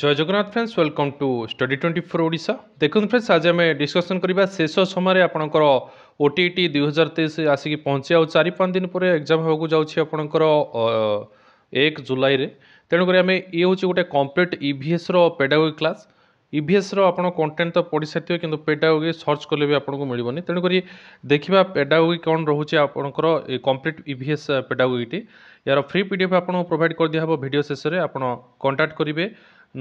Joy Jagannath friends welcome to study twenty four Odisha ଦେଖନ୍ତୁ friends ଆଜି ଆମେ ଡିସ୍କସନ୍ କରିବା ଶେଷ ସମୟରେ ଆପଣଙ୍କର ଓ ଟି ଟି ଦୁଇ ହଜାର ତେଇଶ ଆସିକି ପହଞ୍ଚି ଆଉ ଚାରି ପାଞ୍ଚ ଦିନ ପରେ ଏକ୍ଜାମ୍ ହେବାକୁ ଯାଉଛି ଆପଣଙ୍କର ଏକ ଜୁଲାଇରେ ତେଣୁକରି ଆମେ ଇଏ ହେଉଛି ଗୋଟେ କମ୍ପ୍ଲିଟ୍ ଇ ଭି ଏସ୍ର ପେଡାଗୋଗି କ୍ଲାସ୍ ଇ ଭି ଏସ୍ର ଆପଣ କଣ୍ଟେଣ୍ଟ ତ ପଢ଼ିସାରିଥିବେ କିନ୍ତୁ ପେଡାଗୋଗି ସର୍ଚ୍ଚ କଲେ ବି ଆପଣଙ୍କୁ ମିଳିବନି ତେଣୁକରି ଦେଖିବା ପେଡାଗୋଗି କ'ଣ ରହୁଛି ଆପଣଙ୍କର କମ୍ପ୍ଲିଟ୍ ଇ ଭି ଏସ୍ ପେଡାଗୋଗିଟି ଏହାର ଫ୍ରି ପି ଡି ଏଫ୍ ଆପଣଙ୍କୁ ପ୍ରୋଭାଇଡ଼ କରିଦିଆହେବ ଭିଡ଼ିଓ ଶେଷରେ ଆପଣ କଣ୍ଟାକ୍ଟ କରିବେ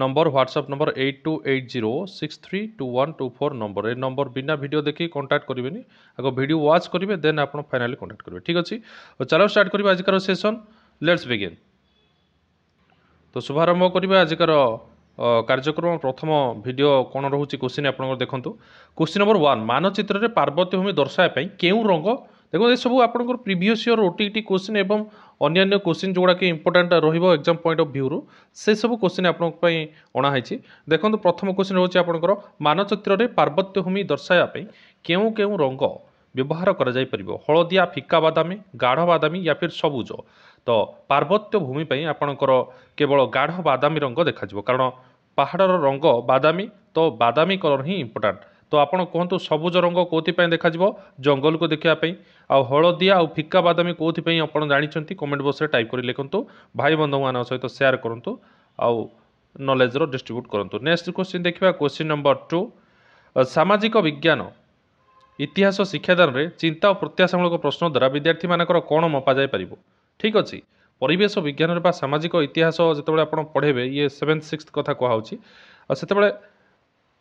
number WhatsApp number eight two eight zero six three two one two four number এই নম্বর বিনা ভিডিও দেখি কন্টাক্ট করবেনি আগ ভিডিও ওয়াচ করবে দেন আপনার ফাইনালি কন্টাক্ট করবে ঠিক আছে চাল স্টার্ট করবে আজকার সেসন লেটস বিগিন তো শুভারম্ভ করবে আজকার কার্যক্রম প্রথম ভিডিও কোণ রয়েছে কোশ্চিন আপনার দেখুন কোশ্চিন নম্বর ওয়ান মানচিত্রের পার্বত্য ভূমি দর্শাইয়া কেউ রঙ দেখুন এসব আপনার প্রিভিয়স ইয়র ওটিটি কোশ্চিন এবং ଅନ୍ୟାନ୍ୟ କୋଶ୍ଚିନ୍ ଯେଉଁଗୁଡ଼ାକି ଇମ୍ପୋର୍ଟାଣ୍ଟ ରହିବ ଏକ୍ଜାମ୍ ପଏଣ୍ଟ ଅଫ୍ ଭ୍ୟୁରୁ ସେସବୁ କୋଶ୍ଚିନ୍ ଆପଣଙ୍କ ପାଇଁ ଅଣାହୋଇଛି ଦେଖନ୍ତୁ ପ୍ରଥମ କୋଶ୍ଚିନ୍ ହେଉଛି ଆପଣଙ୍କର ମାନଚିତ୍ରରେ ପାର୍ବତ୍ୟଭୂମି ଦର୍ଶାଇବା ପାଇଁ କେଉଁ କେଉଁ ରଙ୍ଗ ବ୍ୟବହାର କରାଯାଇପାରିବ ହଳଦିଆ ଫିକା ବାଦାମୀ ଗାଢ଼ ବାଦାମୀ ୟା ଫିର୍ ସବୁଜ ତ ପାର୍ବତ୍ୟ ଭୂମି ପାଇଁ ଆପଣଙ୍କର କେବଳ ଗାଢ଼ ବାଦାମୀ ରଙ୍ଗ ଦେଖାଯିବ କାରଣ ପାହାଡ଼ର ରଙ୍ଗ ବାଦାମୀ ତ ବାଦାମୀ କଲର୍ ହିଁ ଇମ୍ପୋର୍ଟାଣ୍ଟ তো ଆପଣ କୁହନ୍ତୁ ସବୁଜ ରଙ୍ଗ କେଉଁଥିପାଇଁ ଦେଖାଯିବ ଜଙ୍ଗଲକୁ ଦେଖିବା ପାଇଁ ଆଉ ହଳଦିଆ ଆଉ ଫିକା ବାଦାମୀ କେଉଁଥିପାଇଁ ଆପଣ ଜାଣିଛନ୍ତି କମେଣ୍ଟ ବକ୍ସରେ ଟାଇପ୍ କରି ଲେଖନ୍ତୁ ଭାଇ ବନ୍ଧୁମାନଙ୍କ ସହିତ ସେୟାର କରନ୍ତୁ ଆଉ ନଲେଜର ଡିଷ୍ଟ୍ରିବ୍ୟୁଟ୍ କରନ୍ତୁ ନେକ୍ସଟ କ୍ୱେଶ୍ଚିନ୍ ଦେଖିବା କ୍ୱେଶ୍ଚିନ୍ ନମ୍ବର ଟୁ ସାମାଜିକ ବିଜ୍ଞାନ ଇତିହାସ ଶିକ୍ଷାଦାନରେ ଚିନ୍ତା ଓ ପ୍ରତ୍ୟାଶାମୂଳକ ପ୍ରଶ୍ନ ଦ୍ୱାରା ବିଦ୍ୟାର୍ଥୀମାନଙ୍କର କ'ଣ ମପାଯାଇପାରିବ ଠିକ୍ ଅଛି ପରିବେଶ ବିଜ୍ଞାନରେ ବା ସାମାଜିକ ଇତିହାସ ଯେତେବେଳେ ଆପଣ ପଢ଼େଇବେ ଇଏ ସେଭେନ୍ଥ ସିକ୍ସ କଥା କୁହାହେଉଛି ଆଉ ସେତେବେଳେ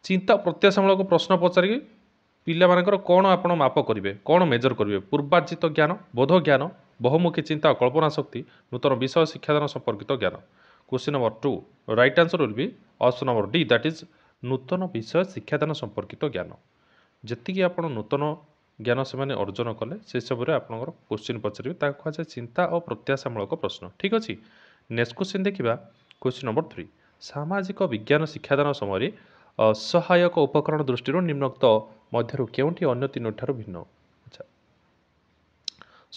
ଚିନ୍ତା ପ୍ରତ୍ୟାଶାମୂଳକ ପ୍ରଶ୍ନ ପଚାରିକି ପିଲାମାନଙ୍କର କ'ଣ ଆପଣ ମାପ କରିବେ କ'ଣ ମେଜର କରିବେ ପୂର୍ବାର୍ଜିତ ଜ୍ଞାନ ବୋଧ ଜ୍ଞାନ ବହୁମୁଖୀ ଚିନ୍ତା ଓ କଳ୍ପନା ଶକ୍ତି ନୂତନ ବିଷୟ ଶିକ୍ଷାଦାନ ସମ୍ପର୍କିତ ଜ୍ଞାନ question number two right answer will be option number D that is ନୂତନ ବିଷୟ ଶିକ୍ଷାଦାନ ସମ୍ପର୍କିତ ଜ୍ଞାନ ଯେତିକି ଆପଣ ନୂତନ ଜ୍ଞାନ ସେମାନେ ଅର୍ଜନ କଲେ ସେସବୁରେ ଆପଣଙ୍କର କୋଶ୍ଚିନ୍ ପଚାରିବେ ତାକୁ କୁହାଯାଏ ଚିନ୍ତା ଓ ପ୍ରତ୍ୟାଶାମୂଳକ ପ୍ରଶ୍ନ ଠିକ୍ ଅଛି ନେକ୍ସଟ କୋଶ୍ଚିନ୍ ଦେଖିବା କୋଶ୍ଚିନ୍ ନମ୍ବର ଥ୍ରୀ ସାମାଜିକ ବିଜ୍ଞାନ ଶିକ୍ଷାଦାନ ସମୟରେ ସହାୟକ ଉପକରଣ ଦୃଷ୍ଟିରୁ ନିମ୍ନକ୍ତ ମଧ୍ୟରୁ କେଉଁଠି ଅନ୍ୟ ତିନୋଟି ଠାରୁ ଭିନ୍ନ ଆଚ୍ଛା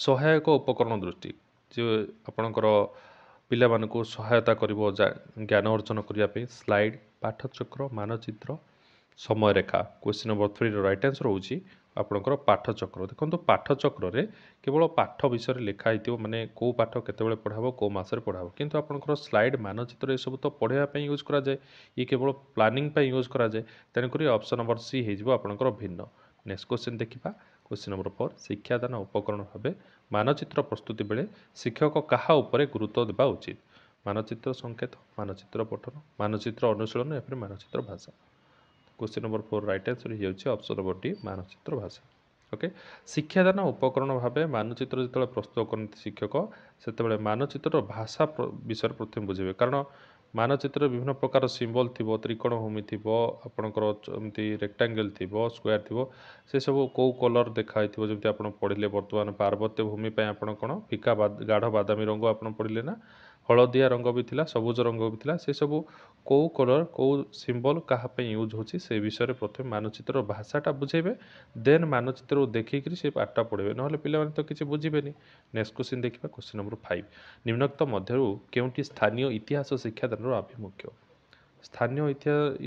ସହାୟକ ଉପକରଣ ଦୃଷ୍ଟି ଯେ ଆପଣଙ୍କର ପିଲାମାନଙ୍କୁ ସହାୟତା କରିବ ଜ୍ଞାନ ଅର୍ଜନ କରିବା ପାଇଁ ସ୍ଲାଇଡ଼ ପାଠଚକ୍ର ମାନଚିତ୍ର ସମୟରେଖା କୋଶ୍ଚିନ୍ ନମ୍ବର ଥ୍ରୀର ରାଇଟ୍ ଆନ୍ସର ହେଉଛି ଆପଣଙ୍କର ପାଠଚକ୍ର ଦେଖନ୍ତୁ ପାଠଚକ୍ରରେ କେବଳ ପାଠ ବିଷୟରେ ଲେଖା ହେଇଥିବ ମାନେ କେଉଁ ପାଠ କେତେବେଳେ ପଢ଼ା ହେବ କେଉଁ ମାସରେ ପଢ଼ା ହେବ କିନ୍ତୁ ଆପଣଙ୍କର ସ୍ଲାଇଡ଼ ମାନଚିତ୍ର ଏସବୁ ତ ପଢ଼ାଇବା ପାଇଁ ୟୁଜ୍ କରାଯାଏ ଇଏ କେବଳ ପ୍ଲାନିଂ ପାଇଁ ୟୁଜ୍ କରାଯାଏ ତେଣୁକରି ଅପସନ୍ ନମ୍ବର ସି ହେଇଯିବ ଆପଣଙ୍କର ଭିନ୍ନ ନେକ୍ସଟ କ୍ୱେଶ୍ଚିନ୍ ଦେଖିବା क्वेश्चन नंबर फोर शिक्षादान उपकरण भाव मानचित्र प्रस्तुति बेले शिक्षक क्या गुरुत्व देवा उचित मानचित्र संकेत मानचित्र पठन मानचित्र अनुशीलन एवं मानचित्र भाषा question number four right answer ହେଇଯାଉଛି ଅପ୍ସନ୍ ନମ୍ବର ଡି ମାନଚିତ୍ର ଭାଷା ଓକେ ଶିକ୍ଷାଦାନ ଉପକରଣ ଭାବେ ମାନଚିତ୍ର ଯେତେବେଳେ ପ୍ରସ୍ତୁତ କରନ୍ତି ଶିକ୍ଷକ ସେତେବେଳେ ମାନଚିତ୍ରର ଭାଷା ବିଷୟରେ ପ୍ରଥମେ ବୁଝିବେ କାରଣ ମାନଚିତ୍ରରେ ବିଭିନ୍ନ ପ୍ରକାର ସିମ୍ବଲ୍ ଥିବ ତ୍ରିକୋଣ ଭୂମି ଥିବ ଆପଣଙ୍କର ଏମିତି ରେକ୍ଟାଙ୍ଗେଲ୍ ଥିବ ସ୍କୋୟାର୍ ଥିବ ସେସବୁ କେଉଁ କଲର୍ ଦେଖାହେଇଥିବ ଯେମିତି ଆପଣ ପଢ଼ିଲେ ବର୍ତ୍ତମାନ ପାର୍ବତ୍ୟ ଭୂମି ପାଇଁ ଆପଣ କ'ଣ ଫିକା ଗାଢ଼ ବାଦାମୀ ରଙ୍ଗ ଆପଣ ପଢ଼ିଲେ ନା ହଳଦିଆ ରଙ୍ଗ ବି ଥିଲା ସବୁଜ ରଙ୍ଗ ବି ଥିଲା ସେସବୁ କେଉଁ କଲର୍ କେଉଁ ସିମ୍ବଲ୍ କାହା ପାଇଁ ୟୁଜ୍ ହେଉଛି ସେ ବିଷୟରେ ପ୍ରଥମେ ମାନଚିତ୍ର ଭାଷାଟା ବୁଝେଇବେ ଦେନ୍ ମାନଚିତ୍ରକୁ ଦେଖିକିରି ସେ ପାଠଟା ପଢ଼ିବେ ନହେଲେ ପିଲାମାନେ ତ କିଛି ବୁଝିବେନି ନେକ୍ସଟ୍ କୋଶ୍ଚିନ୍ ଦେଖିବା କୋଶ୍ଚିନ୍ ନମ୍ବର ଫାଇଭ୍ ନିମ୍ନୋକ୍ତ ମଧ୍ୟରୁ କେଉଁଠି ସ୍ଥାନୀୟ ଇତିହାସ ଶିକ୍ଷାଦାନର ଆଭିମୁଖ୍ୟ ସ୍ଥାନୀୟ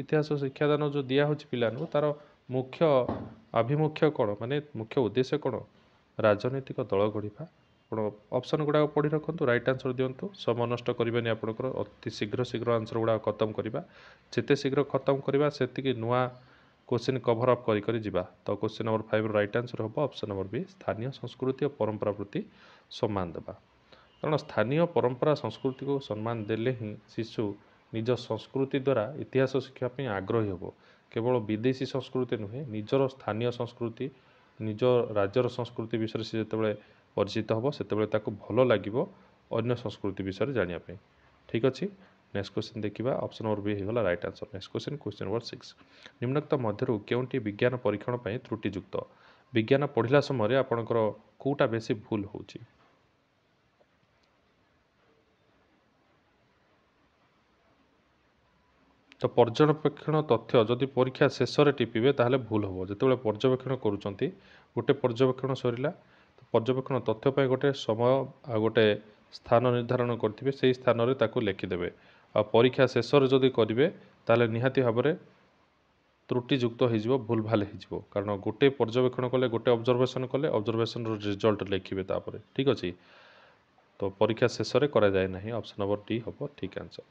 ଇତିହାସ ଶିକ୍ଷାଦାନ ଯେଉଁ ଦିଆହେଉଛି ପିଲାମାନଙ୍କୁ ତା'ର ମୁଖ୍ୟ ଆଭିମୁଖ୍ୟ କ'ଣ ମାନେ ମୁଖ୍ୟ ଉଦ୍ଦେଶ୍ୟ କ'ଣ ରାଜନୈତିକ ଦଳ ଗଢ଼ିବା ଆପଣ ଅପସନ୍ ଗୁଡ଼ାକ ପଢ଼ି ରଖନ୍ତୁ ରାଇଟ୍ ଆନ୍ସର୍ ଦିଅନ୍ତୁ ସମୟ ନଷ୍ଟ କରିବେନି ଆପଣଙ୍କର ଅତି ଶୀଘ୍ର ଶୀଘ୍ର ଆନ୍ସର୍ ଗୁଡ଼ାକ ଖତମ କରିବା ଯେତେ ଶୀଘ୍ର ଖତମ କରିବା ସେତିକି ନୂଆ କୋଶ୍ଚିନ୍ କଭର୍ ଅପ୍ କରି ଯିବା ତ କୋଶ୍ଚିନ୍ ନମ୍ବର ଫାଇଭ୍ର ରାଇଟ୍ ଆନ୍ସର୍ ହେବ ଅପସନ୍ ନମ୍ବର ବି ସ୍ଥାନୀୟ ସଂସ୍କୃତି ଓ ପରମ୍ପରା ପ୍ରତି ସମ୍ମାନ ଦେବା କାରଣ ସ୍ଥାନୀୟ ପରମ୍ପରା ସଂସ୍କୃତିକୁ ସମ୍ମାନ ଦେଲେ ହିଁ ଶିଶୁ ନିଜ ସଂସ୍କୃତି ଦ୍ୱାରା ଇତିହାସ ଶିଖିବା ପାଇଁ ଆଗ୍ରହୀ ହେବ କେବଳ ବିଦେଶୀ ସଂସ୍କୃତି ନୁହେଁ ନିଜର ସ୍ଥାନୀୟ ସଂସ୍କୃତି ନିଜ ରାଜ୍ୟର ସଂସ୍କୃତି ବିଷୟରେ ସେ ଯେତେବେଳେ ପରିଚିତ ହେବ ସେତେବେଳେ ତାକୁ ଭଲ ଲାଗିବ ଅନ୍ୟ ସଂସ୍କୃତି ବିଷୟରେ ଜାଣିବା ପାଇଁ ଠିକ୍ ଅଛି ନେକ୍ସଟ କ୍ୱେଶ୍ଚିନ୍ ଦେଖିବା ଅପସନ୍ ନମ୍ବର ବି ହୋଇଗଲା right answer next question question number six ନିମ୍ନକ୍ତ ମଧ୍ୟରୁ କେଉଁଟି ବିଜ୍ଞାନ ପରୀକ୍ଷଣ ପାଇଁ ତ୍ରୁଟିଯୁକ୍ତ ବିଜ୍ଞାନ ପଢ଼ିଲା ସମୟରେ ଆପଣଙ୍କର କେଉଁଟା ବେଶୀ ଭୁଲ ହେଉଛି ତ ପର୍ଯ୍ୟବେକ୍ଷଣ ତଥ୍ୟ ଯଦି ପରୀକ୍ଷା ଶେଷରେ ଟିପିବେ ତାହେଲେ ଭୁଲ ହେବ ଯେତେବେଳେ ପର୍ଯ୍ୟବେକ୍ଷଣ କରୁଛନ୍ତି ଗୋଟେ ପର୍ଯ୍ୟବେକ୍ଷଣ ସରିଲା ପର୍ଯ୍ୟବେକ୍ଷଣ ତଥ୍ୟ ପାଇଁ ଗୋଟେ ସମୟ ଆଉ ଗୋଟେ ସ୍ଥାନ ନିର୍ଦ୍ଧାରଣ କରିଥିବେ ସେହି ସ୍ଥାନରେ ତାକୁ ଲେଖିଦେବେ ଆଉ ପରୀକ୍ଷା ଶେଷରେ ଯଦି କରିବେ ତାହେଲେ ନିହାତି ଭାବରେ ତ୍ରୁଟିଯୁକ୍ତ ହୋଇଯିବ ଭୁଲଭାଲ ହୋଇଯିବ କାରଣ ଗୋଟେ ପର୍ଯ୍ୟବେକ୍ଷଣ କଲେ ଗୋଟେ ଅବଜରଭେସନ୍ କଲେ ଅବଜରଭେସନ୍ର ରେଜଲ୍ଟ ଲେଖିବେ ତାପରେ ଠିକ୍ ଅଛି ତ ପରୀକ୍ଷା ଶେଷରେ କରାଯାଏ ନାହିଁ ଅପସନ୍ ନମ୍ବର ଡି ହେବ ଠିକ୍ ଆନ୍ସର୍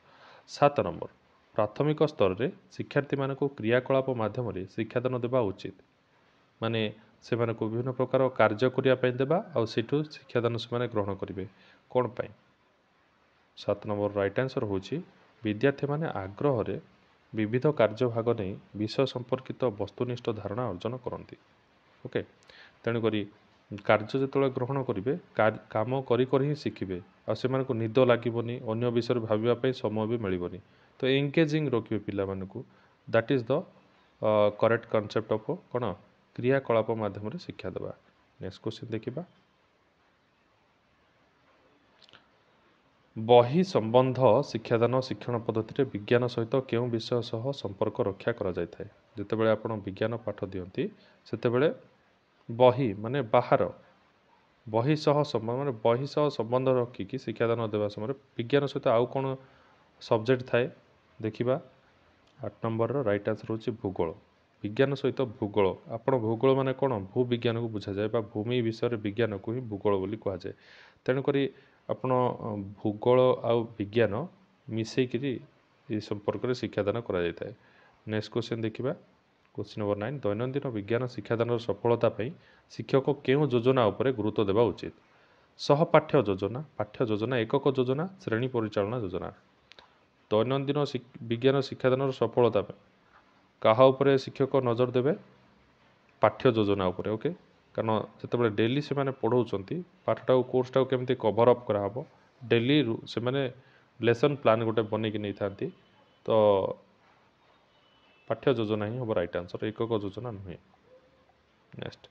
ସାତ ନମ୍ବର ପ୍ରାଥମିକ ସ୍ତରରେ ଶିକ୍ଷାର୍ଥୀମାନଙ୍କୁ କ୍ରିୟାକଳାପ ମାଧ୍ୟମରେ ଶିକ୍ଷାଦାନ ଦେବା ଉଚିତ ମାନେ ସେମାନଙ୍କୁ ବିଭିନ୍ନ ପ୍ରକାର କାର୍ଯ୍ୟ କରିବା ପାଇଁ ଦେବା ଆଉ ସେଠୁ ଶିକ୍ଷାଦାନ ସେମାନେ ଗ୍ରହଣ କରିବେ କ'ଣ ପାଇଁ ସାତ ନମ୍ବର ରାଇଟ୍ ଆନ୍ସର୍ ହେଉଛି ବିଦ୍ୟାର୍ଥୀମାନେ ଆଗ୍ରହରେ ବିବିଧ କାର୍ଯ୍ୟ ଭାଗ ନେଇ ବିଷୟ ସମ୍ପର୍କିତ ବସ୍ତୁନିଷ୍ଠ ଧାରଣା ଅର୍ଜନ କରନ୍ତି ଓକେ ତେଣୁକରି କାର୍ଯ୍ୟ ଯେତେବେଳେ ଗ୍ରହଣ କରିବେ କାମ କରି କରି ହିଁ ଶିଖିବେ ଆଉ ସେମାନଙ୍କୁ ନିଦ ଲାଗିବନି ଅନ୍ୟ ବିଷୟରେ ଭାବିବା ପାଇଁ ସମୟ ବି ମିଳିବନି ତ ଏଙ୍ଗେଜିଂ ରଖିବେ ପିଲାମାନଙ୍କୁ that is the correct concept of କ'ଣ କ୍ରିୟାକଳାପ ମାଧ୍ୟମରେ ଶିକ୍ଷା ଦେବା ନେକ୍ସଟ କ୍ୱେଶ୍ଚିନ୍ ଦେଖିବା ବହି ସମ୍ବନ୍ଧ ଶିକ୍ଷାଦାନ ଶିକ୍ଷଣ ପଦ୍ଧତିରେ ବିଜ୍ଞାନ ସହିତ କେଉଁ ବିଷୟ ସହ ସମ୍ପର୍କ ରକ୍ଷା କରାଯାଇଥାଏ ଯେତେବେଳେ ଆପଣ ବିଜ୍ଞାନ ପାଠ ଦିଅନ୍ତି ସେତେବେଳେ ବହି ମାନେ ବାହାର ବହି ସହ ସମ୍ବନ୍ଧ ମାନେ ବହି ସହ ସମ୍ବନ୍ଧ ରଖିକି ଶିକ୍ଷାଦାନ ଦେବା ସମୟରେ ବିଜ୍ଞାନ ସହିତ ଆଉ କ'ଣ ସବଜେକ୍ଟ ଥାଏ ଦେଖିବା ଆଠ ନମ୍ବରର ରାଇଟ୍ ଆନ୍ସର୍ ହେଉଛି ଭୂଗୋଳ ବିଜ୍ଞାନ ସହିତ ଭୂଗୋଳ ଆପଣ ଭୂଗୋଳ ମାନେ କ'ଣ ଭୂ ବିଜ୍ଞାନକୁ ବୁଝାଯାଏ ବା ଭୂମି ବିଷୟରେ ବିଜ୍ଞାନକୁ ହିଁ ଭୂଗୋଳ ବୋଲି କୁହାଯାଏ ତେଣୁକରି ଆପଣ ଭୂଗୋଳ ଆଉ ବିଜ୍ଞାନ ମିଶାଇକିରି ଏ ସମ୍ପର୍କରେ ଶିକ୍ଷାଦାନ କରାଯାଇଥାଏ ନେକ୍ସଟ କୋଶ୍ଚିନ୍ ଦେଖିବା କୋଶ୍ଚିନ୍ ନମ୍ବର ନାଇନ୍ ଦୈନନ୍ଦିନ ବିଜ୍ଞାନ ଶିକ୍ଷାଦାନର ସଫଳତା ପାଇଁ ଶିକ୍ଷକ କେଉଁ ଯୋଜନା ଉପରେ ଗୁରୁତ୍ୱ ଦେବା ଉଚିତ ସହ ପାଠ୍ୟ ଯୋଜନା ପାଠ୍ୟ ଯୋଜନା ଏକକ ଯୋଜନା ଶ୍ରେଣୀ ପରିଚାଳନା ଯୋଜନା ଦୈନନ୍ଦିନ ବିଜ୍ଞାନ ଶିକ୍ଷାଦାନର ସଫଳତା ପାଇଁ କାହା ଉପରେ ଶିକ୍ଷକ ନଜର ଦେବେ ପାଠ୍ୟ ଯୋଜନା ଉପରେ ଓକେ କାରଣ ଯେତେବେଳେ ଡେଲି ସେମାନେ ପଢ଼ଉଛନ୍ତି ପାଠଟାକୁ କୋର୍ସଟାକୁ କେମିତି କଭର୍ ଅପ୍ କରାହେବ ଡେଲି ସେମାନେ ଲେସନ୍ ପ୍ଲାନ୍ ଗୋଟେ ବନେଇକି ନେଇଥାନ୍ତି ତ ପାଠ୍ୟ ଯୋଜନା ହିଁ ହେବ ରାଇଟ୍ ଆନ୍ସର୍ ଏକକ ଯୋଜନା ନୁହେଁ ନେକ୍ସଟ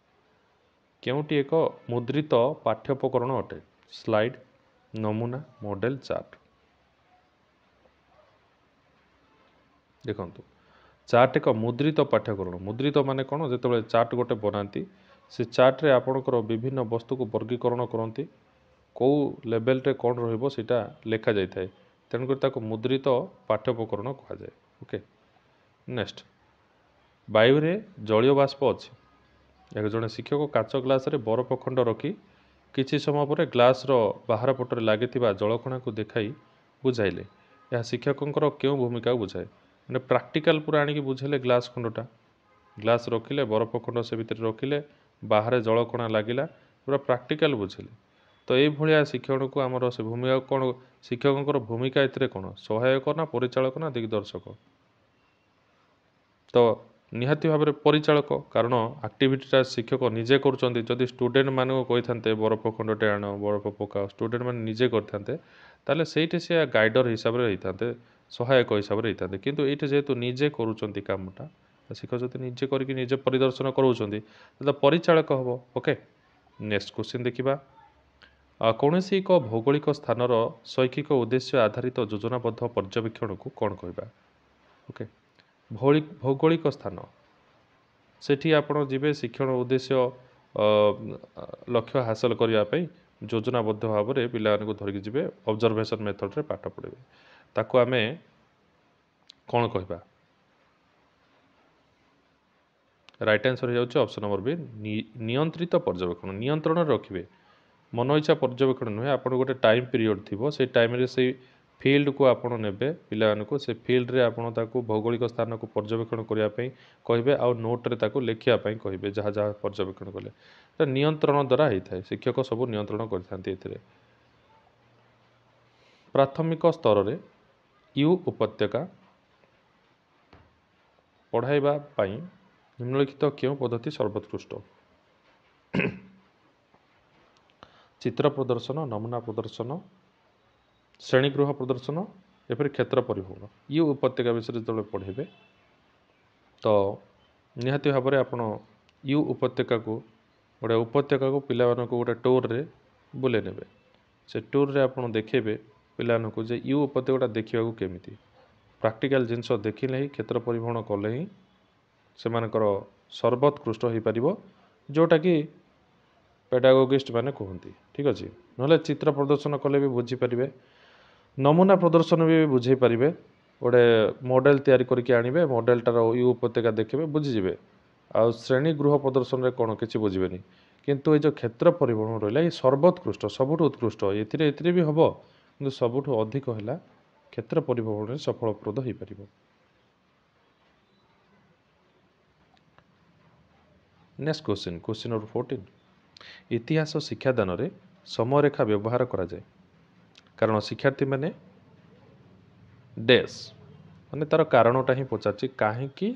କେଉଁଟି ଏକ ମୁଦ୍ରିତ ପାଠ୍ୟୋପକରଣ ଅଟେ ସ୍ଲାଇଡ଼ ନମୁନା ମଡ଼େଲ ଚାର୍ଟ ଦେଖନ୍ତୁ ଚାର୍ଟ ଏକ ମୁଦ୍ରିତ ପାଠ୍ୟକରଣ ମୁଦ୍ରିତ ମାନେ କ'ଣ ଯେତେବେଳେ ଚାର୍ଟ ଗୋଟେ ବନାନ୍ତି ସେ ଚାର୍ଟରେ ଆପଣଙ୍କର ବିଭିନ୍ନ ବସ୍ତୁକୁ ବର୍ଗୀକରଣ କରନ୍ତି କେଉଁ ଲେବେଲ୍ରେ କ'ଣ ରହିବ ସେଇଟା ଲେଖାଯାଇଥାଏ ତେଣୁକରି ତାକୁ ମୁଦ୍ରିତ ପାଠ୍ୟପକରଣ କୁହାଯାଏ ଓକେ ନେକ୍ସଟ ବାୟୁରେ ଜଳୀୟ ବାଷ୍ପ ଅଛି ଏକ ଜଣେ ଶିକ୍ଷକ କାଚ ଗ୍ଲାସରେ ବରଫ ଖଣ୍ଡ ରଖି କିଛି ସମୟ ପରେ ଗ୍ଲାସର ବାହାର ପଟରେ ଲାଗିଥିବା ଜଳକଣାକୁ ଦେଖାଇ ବୁଝାଇଲେ ଏହା ଶିକ୍ଷକଙ୍କର କେଉଁ ଭୂମିକାକୁ ବୁଝାଏ ମାନେ ପ୍ରାକ୍ଟିକାଲ୍ ପୁରା ଆଣିକି ବୁଝେଇଲେ ଗ୍ଲାସ୍ ଖଣ୍ଡଟା ଗ୍ଲାସ୍ ରଖିଲେ ବରଫ ଖଣ୍ଡ ସେ ଭିତରେ ରଖିଲେ ବାହାରେ ଜଳକଣା ଲାଗିଲା ପୁରା ପ୍ରାକ୍ଟିକାଲ୍ ବୁଝେଇଲେ ତ ଏଇଭଳିଆ ଶିକ୍ଷଣକୁ ଆମର ସେ ଭୂମିକା କ'ଣ ଶିକ୍ଷକଙ୍କର ଭୂମିକା ଏଥିରେ କ'ଣ ସହାୟକ ନା ପରିଚାଳକ ନା ଦିଗ୍ଦର୍ଶକ ତ ନିହାତି ଭାବରେ ପରିଚାଳକ କାରଣ ଆକ୍ଟିଭିଟିଟା ଶିକ୍ଷକ ନିଜେ କରୁଛନ୍ତି ଯଦି ଷ୍ଟୁଡେଣ୍ଟମାନଙ୍କୁ କହିଥାନ୍ତେ ବରଫ ଖଣ୍ଡଟେ ଆଣ ବରଫ ପକାଅ ଷ୍ଟୁଡେଣ୍ଟମାନେ ନିଜେ କରିଥାନ୍ତେ ତାହେଲେ ସେଇଠି ସେ ଗାଇଡ଼ର ହିସାବରେ ହେଇଥାନ୍ତେ ସହାୟକ ହିସାବରେ ହେଇଥାନ୍ତି କିନ୍ତୁ ଏଇଠି ଯେହେତୁ ନିଜେ କରୁଛନ୍ତି କାମଟା ଶିକ୍ଷକ ଯଦି ନିଜେ କରିକି ନିଜେ ପରିଦର୍ଶନ କରାଉଛନ୍ତି ତାହେଲେ ପରିଚାଳକ ହେବ ଓକେ ନେକ୍ସଟ କ୍ୱେଶ୍ଚିନ୍ ଦେଖିବା କୌଣସି ଏକ ଭୌଗୋଳିକ ସ୍ଥାନର ଶୈକ୍ଷିକ ଉଦ୍ଦେଶ୍ୟ ଆଧାରିତ ଯୋଜନାବଦ୍ଧ ପର୍ଯ୍ୟବେକ୍ଷଣକୁ କ'ଣ କହିବା ଓକେ ଭୌଗୋଳିକ ସ୍ଥାନ ସେଠି ଆପଣ ଯିବେ ଶିକ୍ଷଣ ଉଦ୍ଦେଶ୍ୟ ଲକ୍ଷ୍ୟ ହାସଲ କରିବା ପାଇଁ ଯୋଜନାବଦ୍ଧ ଭାବରେ ପିଲାମାନଙ୍କୁ ଧରିକି ଯିବେ ଅବଜରଭେସନ୍ ମେଥଡ଼ରେ ପାଠ ପଢ଼ିବେ ତାକୁ ଆମେ କ'ଣ କହିବା ରାଇଟ୍ ଆନ୍ସର୍ ହେଇଯାଉଛି ଅପ୍ସନ୍ ନମ୍ବର ବି ନିୟନ୍ତ୍ରିତ ପର୍ଯ୍ୟବେକ୍ଷଣ ନିୟନ୍ତ୍ରଣରେ ରଖିବେ ମନ ଇଚ୍ଛା ପର୍ଯ୍ୟବେକ୍ଷଣ ନୁହେଁ ଆପଣ ଗୋଟେ ଟାଇମ୍ ପିରିୟଡ଼୍ ଥିବ ସେଇ ଟାଇମ୍ରେ ସେଇ ଫିଲ୍ଡକୁ ଆପଣ ନେବେ ପିଲାମାନଙ୍କୁ ସେ ଫିଲ୍ଡରେ ଆପଣ ତାକୁ ଭୌଗୋଳିକ ସ୍ଥାନକୁ ପର୍ଯ୍ୟବେକ୍ଷଣ କରିବା ପାଇଁ କହିବେ ଆଉ ନୋଟ୍ରେ ତାକୁ ଲେଖିବା ପାଇଁ କହିବେ ଯାହା ଯାହା ପର୍ଯ୍ୟବେକ୍ଷଣ କଲେ ଏଟା ନିୟନ୍ତ୍ରଣ ଦ୍ୱାରା ହେଇଥାଏ ଶିକ୍ଷକ ସବୁ ନିୟନ୍ତ୍ରଣ କରିଥାନ୍ତି ଏଥିରେ ପ୍ରାଥମିକ ସ୍ତରରେ ୟୁ ଉପତ୍ୟକା ପଢ଼ାଇବା ପାଇଁ ନିମ୍ନଲିଖିତ କେଉଁ ପଦ୍ଧତି ସର୍ବୋତ୍କୃଷ୍ଟ ଚିତ୍ର ପ୍ରଦର୍ଶନ ନମୁନା ପ୍ରଦର୍ଶନ ଶ୍ରେଣୀଗୃହ ପ୍ରଦର୍ଶନ ଏପରି କ୍ଷେତ୍ର ପରିଭ୍ରମଣ ୟୁ ଉପତ୍ୟକା ବିଷୟରେ ଯେତେବେଳେ ପଢ଼ିବେ ତ ନିହାତି ଭାବରେ ଆପଣ ୟୁ ଉପତ୍ୟକାକୁ ଗୋଟେ ଉପତ୍ୟକାକୁ ପିଲାମାନଙ୍କୁ ଗୋଟେ ଟୁର୍ରେ ବୁଲେଇ ନେବେ ସେ ଟୁର୍ରେ ଆପଣ ଦେଖେଇବେ ପିଲାମାନଙ୍କୁ ଯେ ୟୁ ଉପତ୍ୟକାଟା ଦେଖିବାକୁ କେମିତି ପ୍ରାକ୍ଟିକାଲ୍ ଜିନିଷ ଦେଖିଲେ ହିଁ କ୍ଷେତ୍ର ପରିବହନ କଲେ ହିଁ ସେମାନଙ୍କର ସର୍ବୋତ୍କୃଷ୍ଟ ହୋଇପାରିବ ଯେଉଁଟାକି ପେଡ଼ାଗୋଗିଷ୍ଟ ମାନେ କୁହନ୍ତି ଠିକ୍ ଅଛି ନହେଲେ ଚିତ୍ର ପ୍ରଦର୍ଶନ କଲେ ବି ବୁଝିପାରିବେ ନମୁନା ପ୍ରଦର୍ଶନ ବି ବୁଝେଇ ପାରିବେ ଗୋଟେ ମଡ଼େଲ ତିଆରି କରିକି ଆଣିବେ ମଡ଼େଲଟାର ୟୁ ଉପତ୍ୟକା ଦେଖିବେ ବୁଝିଯିବେ ଆଉ ଶ୍ରେଣୀ ଗୃହ ପ୍ରଦର୍ଶନରେ କ'ଣ କିଛି ବୁଝିବେନି କିନ୍ତୁ ଏଇ ଯେଉଁ କ୍ଷେତ୍ର ପରିବହନ ରହିଲା ଏ ସର୍ବୋତ୍କୃଷ୍ଟ ସବୁଠୁ ଉତ୍କୃଷ୍ଟ ଏଥିରେ ଏଥିରେ ବି ହେବ କିନ୍ତୁ ସବୁଠୁ ଅଧିକ ହେଲା କ୍ଷେତ୍ର ପରିଭ୍ରମଣରେ ସଫଳପ୍ରଦ ହୋଇପାରିବ next question question number fourteen ଇତିହାସ ଶିକ୍ଷାଦାନରେ ସମୟରେଖା ବ୍ୟବହାର କରାଯାଏ କାରଣ ଶିକ୍ଷାର୍ଥୀମାନେ ଡେସ୍ ମାନେ ତା'ର କାରଣଟା ହିଁ ପଚାରୁଛି କାହିଁକି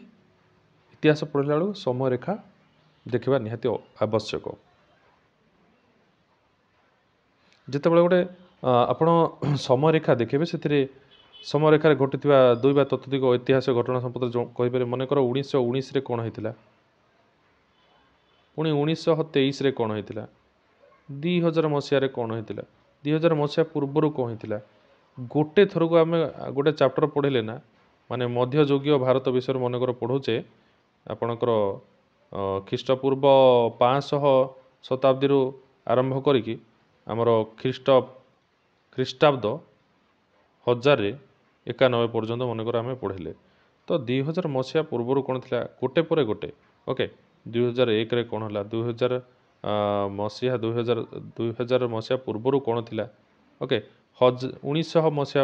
ଇତିହାସ ପଢ଼ିଲା ବେଳକୁ ସମୟରେଖା ଦେଖିବା ନିହାତି ଆବଶ୍ୟକ ଯେତେବେଳେ ଗୋଟେ ଆପଣ ସମୟରେଖା ଦେଖିବେ ସେଥିରେ ସମୟରେଖାରେ ଘଟିଥିବା ଦୁଇ ବା ତତ୍ୱିକ ଐତିହାସିକ ଘଟଣା ସମ୍ପର୍କରେ କହିପାରିବେ ମନେକର ଉଣେଇଶହ ଉଣେଇଶରେ କ'ଣ ହୋଇଥିଲା ପୁଣି ଉଣେଇଶହ ତେଇଶରେ କ'ଣ ହୋଇଥିଲା ଦୁଇ ହଜାର ମସିହାରେ କ'ଣ ହୋଇଥିଲା ଦୁଇ ହଜାର ମସିହା ପୂର୍ବରୁ କ'ଣ ହୋଇଥିଲା ଗୋଟେ ଥରକୁ ଆମେ ଗୋଟେ ଚାପ୍ଟର ପଢ଼ିଲେ ନା ମାନେ ମଧ୍ୟଯୁଗୀୟ ଭାରତ ବିଷୟରେ ମନେକର ପଢ଼ୁଛେ ଆପଣଙ୍କର ଖ୍ରୀଷ୍ଟପୂର୍ବ ପାଞ୍ଚଶହ ଶତାବ୍ଦୀରୁ ଆରମ୍ଭ କରିକି ଆମର ଖ୍ରୀଷ୍ଟ ଖ୍ରୀଷ୍ଟାବ୍ଦ ହଜାରେ ଏକାନବେ ପର୍ଯ୍ୟନ୍ତ ମନେକର ଆମେ ପଢ଼ିଲେ ତ ଦୁଇହଜାର ମସିହା ପୂର୍ବରୁ କ'ଣ ଥିଲା ଗୋଟେ ପରେ ଗୋଟେ ଓକେ ଦୁଇହଜାର ଏକରେ କ'ଣ ହେଲା ଦୁଇହଜାର ମସିହା ଦୁଇହଜାର ଦୁଇହଜାର ମସିହା ପୂର୍ବରୁ କ'ଣ ଥିଲା ଓକେ ହଜ ଉଣେଇଶହ ମସିହା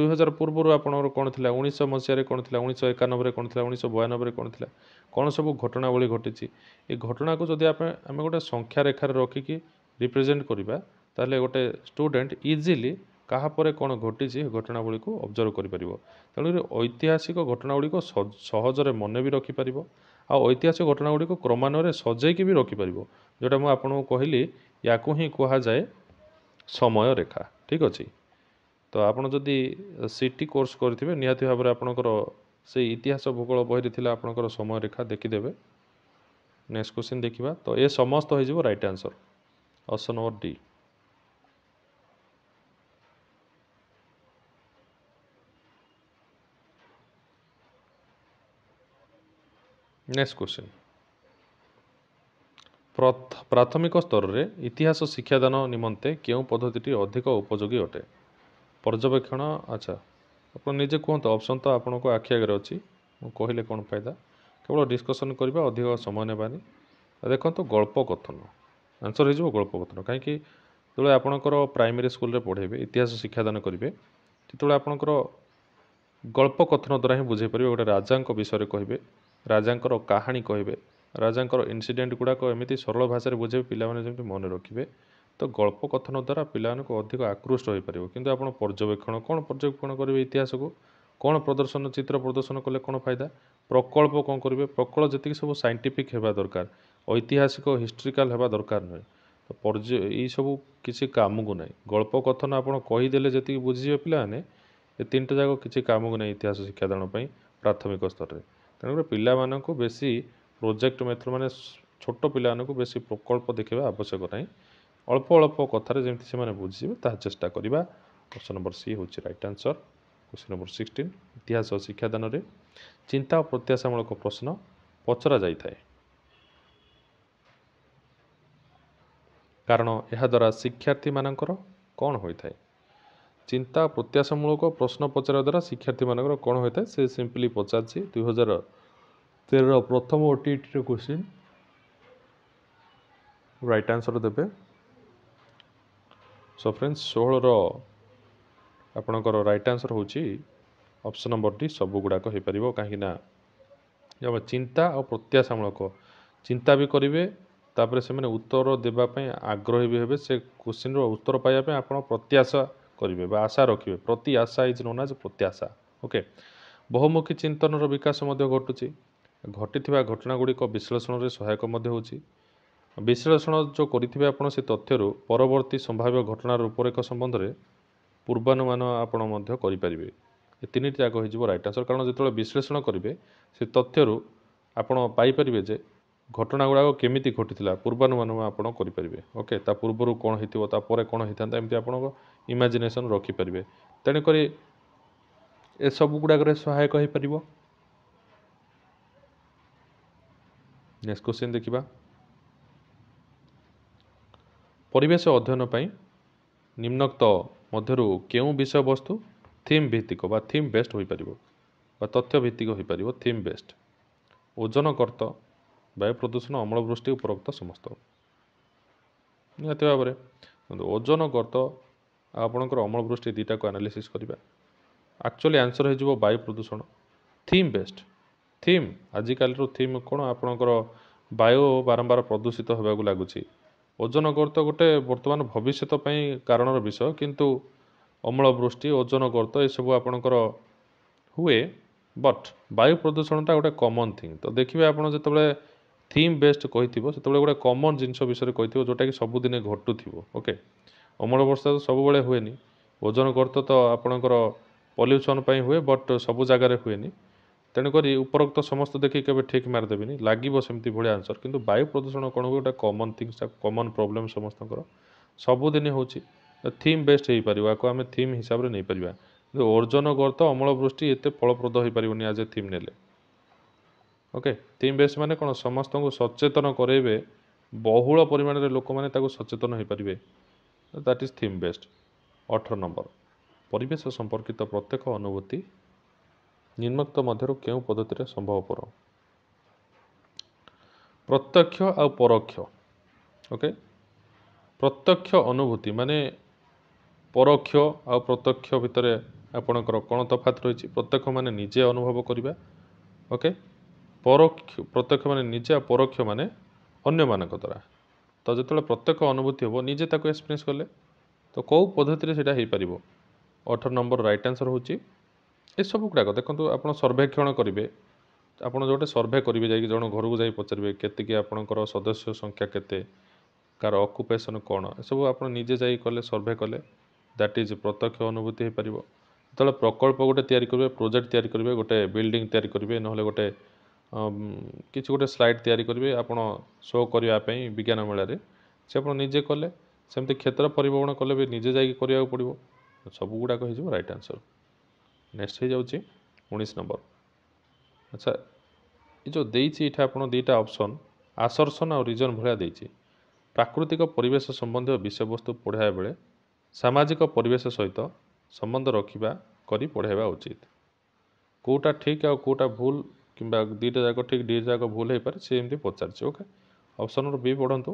ଦୁଇହଜାର ପୂର୍ବରୁ ଆପଣଙ୍କର କ'ଣ ଥିଲା ଉଣେଇଶହ ମସିହାରେ କ'ଣ ଥିଲା ଉଣେଇଶହ ଏକାନବେରେ କ'ଣ ଥିଲା ଉଣେଇଶହ ବୟାନବେରେ କ'ଣ ଥିଲା କ'ଣ ସବୁ ଘଟଣାବଳୀ ଘଟିଛି ଏ ଘଟଣାକୁ ଯଦି ଆମେ ଆମେ ଗୋଟେ ସଂଖ୍ୟା ରେଖାରେ ରଖିକି ରିପ୍ରେଜେଣ୍ଟ କରିବା ତା'ହେଲେ ଗୋଟେ ଷ୍ଟୁଡ଼େଣ୍ଟ ଇଜିଲି କାହା ପରେ କ'ଣ ଘଟିଛି ଘଟଣାବଳୀକୁ ଅବଜର୍ଭ କରିପାରିବ ତେଣୁକରି ଐତିହାସିକ ଘଟଣାଗୁଡ଼ିକ ସହଜରେ ମନେ ବି ରଖିପାରିବ ଆଉ ଐତିହାସିକ ଘଟଣାଗୁଡ଼ିକୁ କ୍ରମାନ୍ୱୟରେ ସଜେଇକି ବି ରଖିପାରିବ ଯେଉଁଟା ମୁଁ ଆପଣଙ୍କୁ କହିଲି ୟାକୁ ହିଁ କୁହାଯାଏ ସମୟ ରେଖା ଠିକ୍ ଅଛି ତ ଆପଣ ଯଦି ସି ଟି କୋର୍ସ କରିଥିବେ ନିହାତି ଭାବରେ ଆପଣଙ୍କର ସେଇ ଇତିହାସ ଭୂଗୋଳ ବହିରେ ଥିଲା ଆପଣଙ୍କର ସମୟ ରେଖା ଦେଖିଦେବେ ନେକ୍ସଟ କୋଶ୍ଚିନ୍ ଦେଖିବା ତ ଏ ସମସ୍ତ ହେଇଯିବ right answer option number D next question ପ୍ରାଥମିକ ସ୍ତରରେ ଇତିହାସ ଶିକ୍ଷାଦାନ ନିମନ୍ତେ କେଉଁ ପଦ୍ଧତିଟି ଅଧିକ ଉପଯୋଗୀ ଅଟେ ପର୍ଯ୍ୟବେକ୍ଷଣ ଆଚ୍ଛା ଆପଣ ନିଜେ କୁହନ୍ତୁ ଅପସନ୍ ତ ଆପଣଙ୍କ ଆଖି ଆଗରେ ଅଛି ମୁଁ କହିଲେ କ'ଣ ଫାଇଦା କେବଳ ଡିସ୍କସନ୍ କରିବା ଅଧିକ ସମୟ ନେବାନି ଦେଖନ୍ତୁ ଗଳ୍ପ କଥନ ଆନ୍ସର୍ ହେଇଯିବ ଗଳ୍ପ କଥନ କାହିଁକି ଯେତେବେଳେ ଆପଣଙ୍କର ପ୍ରାଇମେରୀ ସ୍କୁଲରେ ପଢ଼େଇବେ ଇତିହାସ ଶିକ୍ଷାଦାନ କରିବେ ସେତେବେଳେ ଆପଣଙ୍କର ଗଳ୍ପ କଥନ ଦ୍ୱାରା ହିଁ ବୁଝେଇ ଗୋଟେ ରାଜାଙ୍କ ବିଷୟରେ କହିବେ ରାଜାଙ୍କର କାହାଣୀ କହିବେ ରାଜାଙ୍କର ଇନ୍ସିଡ଼େଣ୍ଟ ଗୁଡ଼ାକ ଏମିତି ସରଳ ଭାଷାରେ ବୁଝେଇବେ ପିଲାମାନେ ଯେମିତି ମନେ ରଖିବେ ତ ଗଳ୍ପ କଥନ ଦ୍ୱାରା ପିଲାମାନଙ୍କୁ ଅଧିକ ଆକୃଷ୍ଟ ହୋଇପାରିବ କିନ୍ତୁ ଆପଣ ପର୍ଯ୍ୟବେକ୍ଷଣ କ'ଣ ପର୍ଯ୍ୟବେକ୍ଷଣ କରିବେ ଇତିହାସକୁ କ'ଣ ପ୍ରଦର୍ଶନ ଚିତ୍ର ପ୍ରଦର୍ଶନ କଲେ କ'ଣ ଫାଇଦା ପ୍ରକଳ୍ପ କ'ଣ କରିବେ ପ୍ରକଳ୍ପ ଯେତିକି ସବୁ ସାଇଣ୍ଟିଫିକ୍ ହେବା ଦରକାର ଐତିହାସିକ ହିଷ୍ଟ୍ରିକାଲ୍ ହେବା ଦରକାର ନୁହେଁ ତ ପର୍ଯ୍ୟ ଏଇସବୁ କିଛି କାମକୁ ନାହିଁ ଗଳ୍ପ କଥନ ଆପଣ କହିଦେଲେ ଯେତିକି ବୁଝିବେ ପିଲାମାନେ ଏ ତିନିଟା ଯାକ କିଛି କାମକୁ ନାହିଁ ଇତିହାସ ଶିକ୍ଷାଦାନ ପାଇଁ ପ୍ରାଥମିକ ସ୍ତରରେ ତେଣୁକରି ପିଲାମାନଙ୍କୁ ବେଶୀ ପ୍ରୋଜେକ୍ଟ ମେଥଡ଼ ମାନେ ଛୋଟ ପିଲାମାନଙ୍କୁ ବେଶୀ ପ୍ରକଳ୍ପ ଦେଖିବା ଆବଶ୍ୟକ ନାହିଁ ଅଳ୍ପ ଅଳ୍ପ କଥାରେ ଯେମିତି ସେମାନେ ବୁଝିଯିବେ ତାହା ଚେଷ୍ଟା କରିବା କ୍ୱେଶ୍ଚନ୍ ନମ୍ବର ସି ହେଉଛି right answer question number sixteen ଇତିହାସ ଓ ଶିକ୍ଷାଦାନରେ ଚିନ୍ତା ଓ ପ୍ରତ୍ୟାଶାମୂଳକ ପ୍ରଶ୍ନ ପଚରା ଯାଇଥାଏ କାରଣ ଏହାଦ୍ୱାରା ଶିକ୍ଷାର୍ଥୀମାନଙ୍କର କ'ଣ ହୋଇଥାଏ ଚିନ୍ତା ପ୍ରତ୍ୟାଶାମୂଳକ ପ୍ରଶ୍ନ ପଚାରିବା ଦ୍ୱାରା ଶିକ୍ଷାର୍ଥୀମାନଙ୍କର କ'ଣ ହୋଇଥାଏ ସେ ସିମ୍ପଲି ପଚାରିଛି ଦୁଇ ହଜାର ତେରର ପ୍ରଥମ ଓ ଟିଇଟିର କୋଶ୍ଚିନ୍ ରାଇଟ୍ ଆନ୍ସର ଦେବେ ସୋ ଫ୍ରେଣ୍ଡସ୍ ଷୋହଳର ଆପଣଙ୍କର ରାଇଟ୍ ଆନ୍ସର ହେଉଛି ଅପ୍ସନ୍ ନମ୍ବର ଟି ସବୁଗୁଡ଼ାକ ହୋଇପାରିବ କାହିଁକିନା ଚିନ୍ତା ଆଉ ପ୍ରତ୍ୟାଶାମୂଳକ ଚିନ୍ତା ବି କରିବେ ତା'ପରେ ସେମାନେ ଉତ୍ତର ଦେବା ପାଇଁ ଆଗ୍ରହୀ ବି ହେବେ ସେ କୋଶ୍ଚିନ୍ର ଉତ୍ତର ପାଇବା ପାଇଁ ଆପଣ ପ୍ରତ୍ୟାଶା କରିବେ ବା ଆଶା ରଖିବେ ପ୍ରତି ଆଶା ଇଜ୍ ନୋନ୍ ଆଜ୍ ପ୍ରତ୍ୟାଶା ଓକେ ବହୁମୁଖୀ ଚିନ୍ତନର ବିକାଶ ମଧ୍ୟ ଘଟୁଛି ଘଟିଥିବା ଘଟଣାଗୁଡ଼ିକ ବିଶ୍ଳେଷଣରେ ସହାୟକ ମଧ୍ୟ ହେଉଛି ବିଶ୍ଳେଷଣ ଯେଉଁ କରିଥିବେ ଆପଣ ସେ ତଥ୍ୟରୁ ପରବର୍ତ୍ତୀ ସମ୍ଭାବ୍ୟ ଘଟଣାର ରୂପରେଖ ସମ୍ବନ୍ଧରେ ପୂର୍ବାନୁମାନ ଆପଣ ମଧ୍ୟ କରିପାରିବେ ଏ ତିନିଟି ଯାକ ହୋଇଯିବ ରାଇଟ୍ ଆନ୍ସର୍ କାରଣ ଯେତେବେଳେ ବିଶ୍ଳେଷଣ କରିବେ ସେ ତଥ୍ୟରୁ ଆପଣ ପାଇପାରିବେ ଯେ ଘଟଣା ଗୁଡ଼ାକ କେମିତି ଘଟିଥିଲା ପୂର୍ବାନୁମାନ ଆପଣ କରିପାରିବେ ଓକେ ତା ପୂର୍ବରୁ କ'ଣ ହେଇଥିବ ତାପରେ କ'ଣ ହେଇଥାନ୍ତା ଏମିତି ଆପଣଙ୍କ ଇମାଜିନେସନ୍ ରଖିପାରିବେ ତେଣୁକରି ଏସବୁ ଗୁଡ଼ାକରେ ସହାୟକ ହେଇପାରିବ ନେକ୍ସଟ କ୍ୱେଶ୍ଚିନ୍ ଦେଖିବା ପରିବେଶ ଅଧ୍ୟୟନ ପାଇଁ ନିମ୍ନକ୍ତ ମଧ୍ୟରୁ କେଉଁ ବିଷୟବସ୍ତୁ ଥିମ୍ ଭିତ୍ତିକ ବା ଥିମ୍ ବେଷ୍ଟ ହୋଇପାରିବ ବା ତଥ୍ୟ ଭିତ୍ତିକ ହୋଇପାରିବ ଥିମ୍ ବେଷ୍ଟ ଓଜନକର୍ତ୍ତ ବାୟୁ ପ୍ରଦୂଷଣ ଅମଳ ବୃଷ୍ଟି ଉପରୋକ୍ତ ସମସ୍ତ ନିହାତି ଭାବରେ ଓଜନ ଗର୍ତ୍ତ ଆପଣଙ୍କର ଅମଳ ବୃଷ୍ଟି ଦୁଇଟାକୁ ଆନାଲିସିସ୍ କରିବା ଆକ୍ଚୁଆଲି ଆନ୍ସର୍ ହେଇଯିବ ବାୟୁ ପ୍ରଦୂଷଣ ଥିମ୍ ବେଷ୍ଟ ଥିମ୍ ଆଜିକାଲିର ଥିମ୍ କ'ଣ ଆପଣଙ୍କର ବାୟୁ ବାରମ୍ବାର ପ୍ରଦୂଷିତ ହେବାକୁ ଲାଗୁଛି ଓଜନ ଗର୍ତ୍ତ ଗୋଟେ ବର୍ତ୍ତମାନ ଭବିଷ୍ୟତ ପାଇଁ କାରଣର ବିଷୟ କିନ୍ତୁ ଅମଳ ବୃଷ୍ଟି ଓଜନ ଗର୍ତ୍ତ ଏସବୁ ଆପଣଙ୍କର ହୁଏ ବଟ୍ ବାୟୁ ପ୍ରଦୂଷଣଟା ଗୋଟେ କମନ୍ ଥିଙ୍ଗ ତ ଦେଖିବେ ଆପଣ ଯେତେବେଳେ ଥିମ୍ ବେସ୍ଡ କହିଥିବ ସେତେବେଳେ ଗୋଟେ କମନ୍ ଜିନିଷ ବିଷୟରେ କହିଥିବ ଯେଉଁଟାକି ସବୁଦିନେ ଘଟୁଥିବ ଓକେ ଅମଳ ବର୍ଷା ତ ସବୁବେଳେ ହୁଏନି ଓଜନ ଗର୍ତ୍ତ ତ ଆପଣଙ୍କର ପଲ୍ୟୁସନ୍ ପାଇଁ ହୁଏ ବଟ୍ ସବୁ ଜାଗାରେ ହୁଏନି ତେଣୁକରି ଉପରୋକ୍ତ ସମସ୍ତ ଦେଖି କେବେ ଠିକ୍ ମାରିଦେବେନି ଲାଗିବ ସେମିତି ଭଳିଆ ଆନ୍ସର୍ କିନ୍ତୁ ବାୟୁ ପ୍ରଦୂଷଣ କ'ଣ ହୁଏ ଗୋଟେ କମନ୍ ଥିଙ୍ଗସ୍ କମନ୍ ପ୍ରୋବ୍ଲେମ୍ ସମସ୍ତଙ୍କର ସବୁଦିନ ହେଉଛି ଥିମ୍ ବେସ୍ଡ ହେଇପାରିବ ଆକୁ ଆମେ ଥିମ୍ ହିସାବରେ ନେଇପାରିବା କିନ୍ତୁ ଓଜନ ଗର୍ତ୍ତ ଅମଳ ବୃଷ୍ଟି ଏତେ ଫଳପ୍ରଦ ହେଇପାରିବନି ଆଜ୍ ଏ ଥିମ୍ ନେଲେ ଓକେ ଥିମ୍ ବେସ୍ ମାନେ କ'ଣ ସମସ୍ତଙ୍କୁ ସଚେତନ କରେଇବେ ବହୁଳ ପରିମାଣରେ ଲୋକମାନେ ତାକୁ ସଚେତନ ହୋଇପାରିବେ ଦ୍ୟାଟ୍ ଇଜ୍ ଥିମ୍ ବେଷ୍ଟ ଅଠର ନମ୍ବର ପରିବେଶ ସମ୍ପର୍କିତ ପ୍ରତ୍ୟେକ ଅନୁଭୂତି ନିମ୍ନକ୍ତ ମଧ୍ୟରୁ କେଉଁ ପଦ୍ଧତିରେ ସମ୍ଭବପର ପ୍ରତ୍ୟକ୍ଷ ଆଉ ପରୋକ୍ଷ ଓକେ ପ୍ରତ୍ୟକ୍ଷ ଅନୁଭୂତି ମାନେ ପରୋକ୍ଷ ଆଉ ପ୍ରତ୍ୟକ୍ଷ ଭିତରେ ଆପଣଙ୍କର କ'ଣ ତଫାତ୍ ରହିଛି ପ୍ରତ୍ୟକ୍ଷ ମାନେ ନିଜେ ଅନୁଭବ କରିବା ଓକେ ପରୋକ୍ଷ ପ୍ରତ୍ୟକ୍ଷ ମାନେ ନିଜେ ଆଉ ପରୋକ୍ଷ ମାନେ ଅନ୍ୟମାନଙ୍କ ଦ୍ୱାରା ତ ଯେତେବେଳେ ପ୍ରତ୍ୟେକ ଅନୁଭୂତି ହେବ ନିଜେ ତାକୁ ଏକ୍ସପିରିଏନ୍ସ କଲେ ତ କେଉଁ ପଦ୍ଧତିରେ ସେଇଟା ହେଇପାରିବ ଅଠର ନମ୍ବର ରାଇଟ୍ ଆନ୍ସର୍ ହେଉଛି ଏସବୁ ଗୁଡ଼ାକ ଦେଖନ୍ତୁ ଆପଣ ସର୍ଭେକ୍ଷଣ କରିବେ ଆପଣ ଯେଉଁ ଗୋଟେ ସର୍ଭେ କରିବେ ଯାଇକି ଜଣ ଘରକୁ ଯାଇ ପଚାରିବେ କେତିକି ଆପଣଙ୍କର ସଦସ୍ୟ ସଂଖ୍ୟା କେତେ କାହାର ଅକୁପେସନ୍ କ'ଣ ଏସବୁ ଆପଣ ନିଜେ ଯାଇ କଲେ ସର୍ଭେ କଲେ ଦ୍ୟାଟ୍ ଇଜ୍ ପ୍ରତ୍ୟକ୍ଷ ଅନୁଭୂତି ହେଇପାରିବ ଯେତେବେଳେ ପ୍ରକଳ୍ପ ଗୋଟେ ତିଆରି କରିବେ ପ୍ରୋଜେକ୍ଟ ତିଆରି କରିବେ ଗୋଟେ ବିଲ୍ଡିଂ ତିଆରି କରିବେ ନହେଲେ ଗୋଟେ କିଛି ଗୋଟେ ସ୍ଲାଇଡ଼୍ ତିଆରି କରିବେ ଆପଣ ସୋ କରିବା ପାଇଁ ବିଜ୍ଞାନ ମେଳାରେ ସେ ଆପଣ ନିଜେ କଲେ ସେମିତି କ୍ଷେତ୍ର ପରିଭ୍ରମଣ କଲେ ବି ନିଜେ ଯାଇକି କରିବାକୁ ପଡ଼ିବ ସବୁ ଗୁଡ଼ାକ ହେଇଯିବ ରାଇଟ୍ ଆନ୍ସର୍ ନେକ୍ସଟ୍ ହେଇଯାଉଛି ଉଣେଇଶ ନମ୍ବର ଆଚ୍ଛା ଏ ଯେଉଁ ଦେଇଛି ଏଇଟା ଆପଣ ଦୁଇଟା ଅପସନ୍ ଆସର୍ସନ୍ ଆଉ ରିଜନ୍ ଭଳିଆ ଦେଇଛି ପ୍ରାକୃତିକ ପରିବେଶ ସମ୍ବନ୍ଧୀୟ ବିଷୟବସ୍ତୁ ପଢ଼ାଇବା ବେଳେ ସାମାଜିକ ପରିବେଶ ସହିତ ସମ୍ବନ୍ଧ ରଖିବା କରି ପଢ଼ାଇବା ଉଚିତ କେଉଁଟା ଠିକ୍ ଆଉ କେଉଁଟା ଭୁଲ କିମ୍ବା ଦୁଇଟା ଯାକ ଠିକ୍ ଦୁଇଟା ଯାକ ଭୁଲ ହେଇପାରେ ସେ ଏମିତି ପଚାରିଛି ଓକେ ଅପସନର ବି ପଢ଼ନ୍ତୁ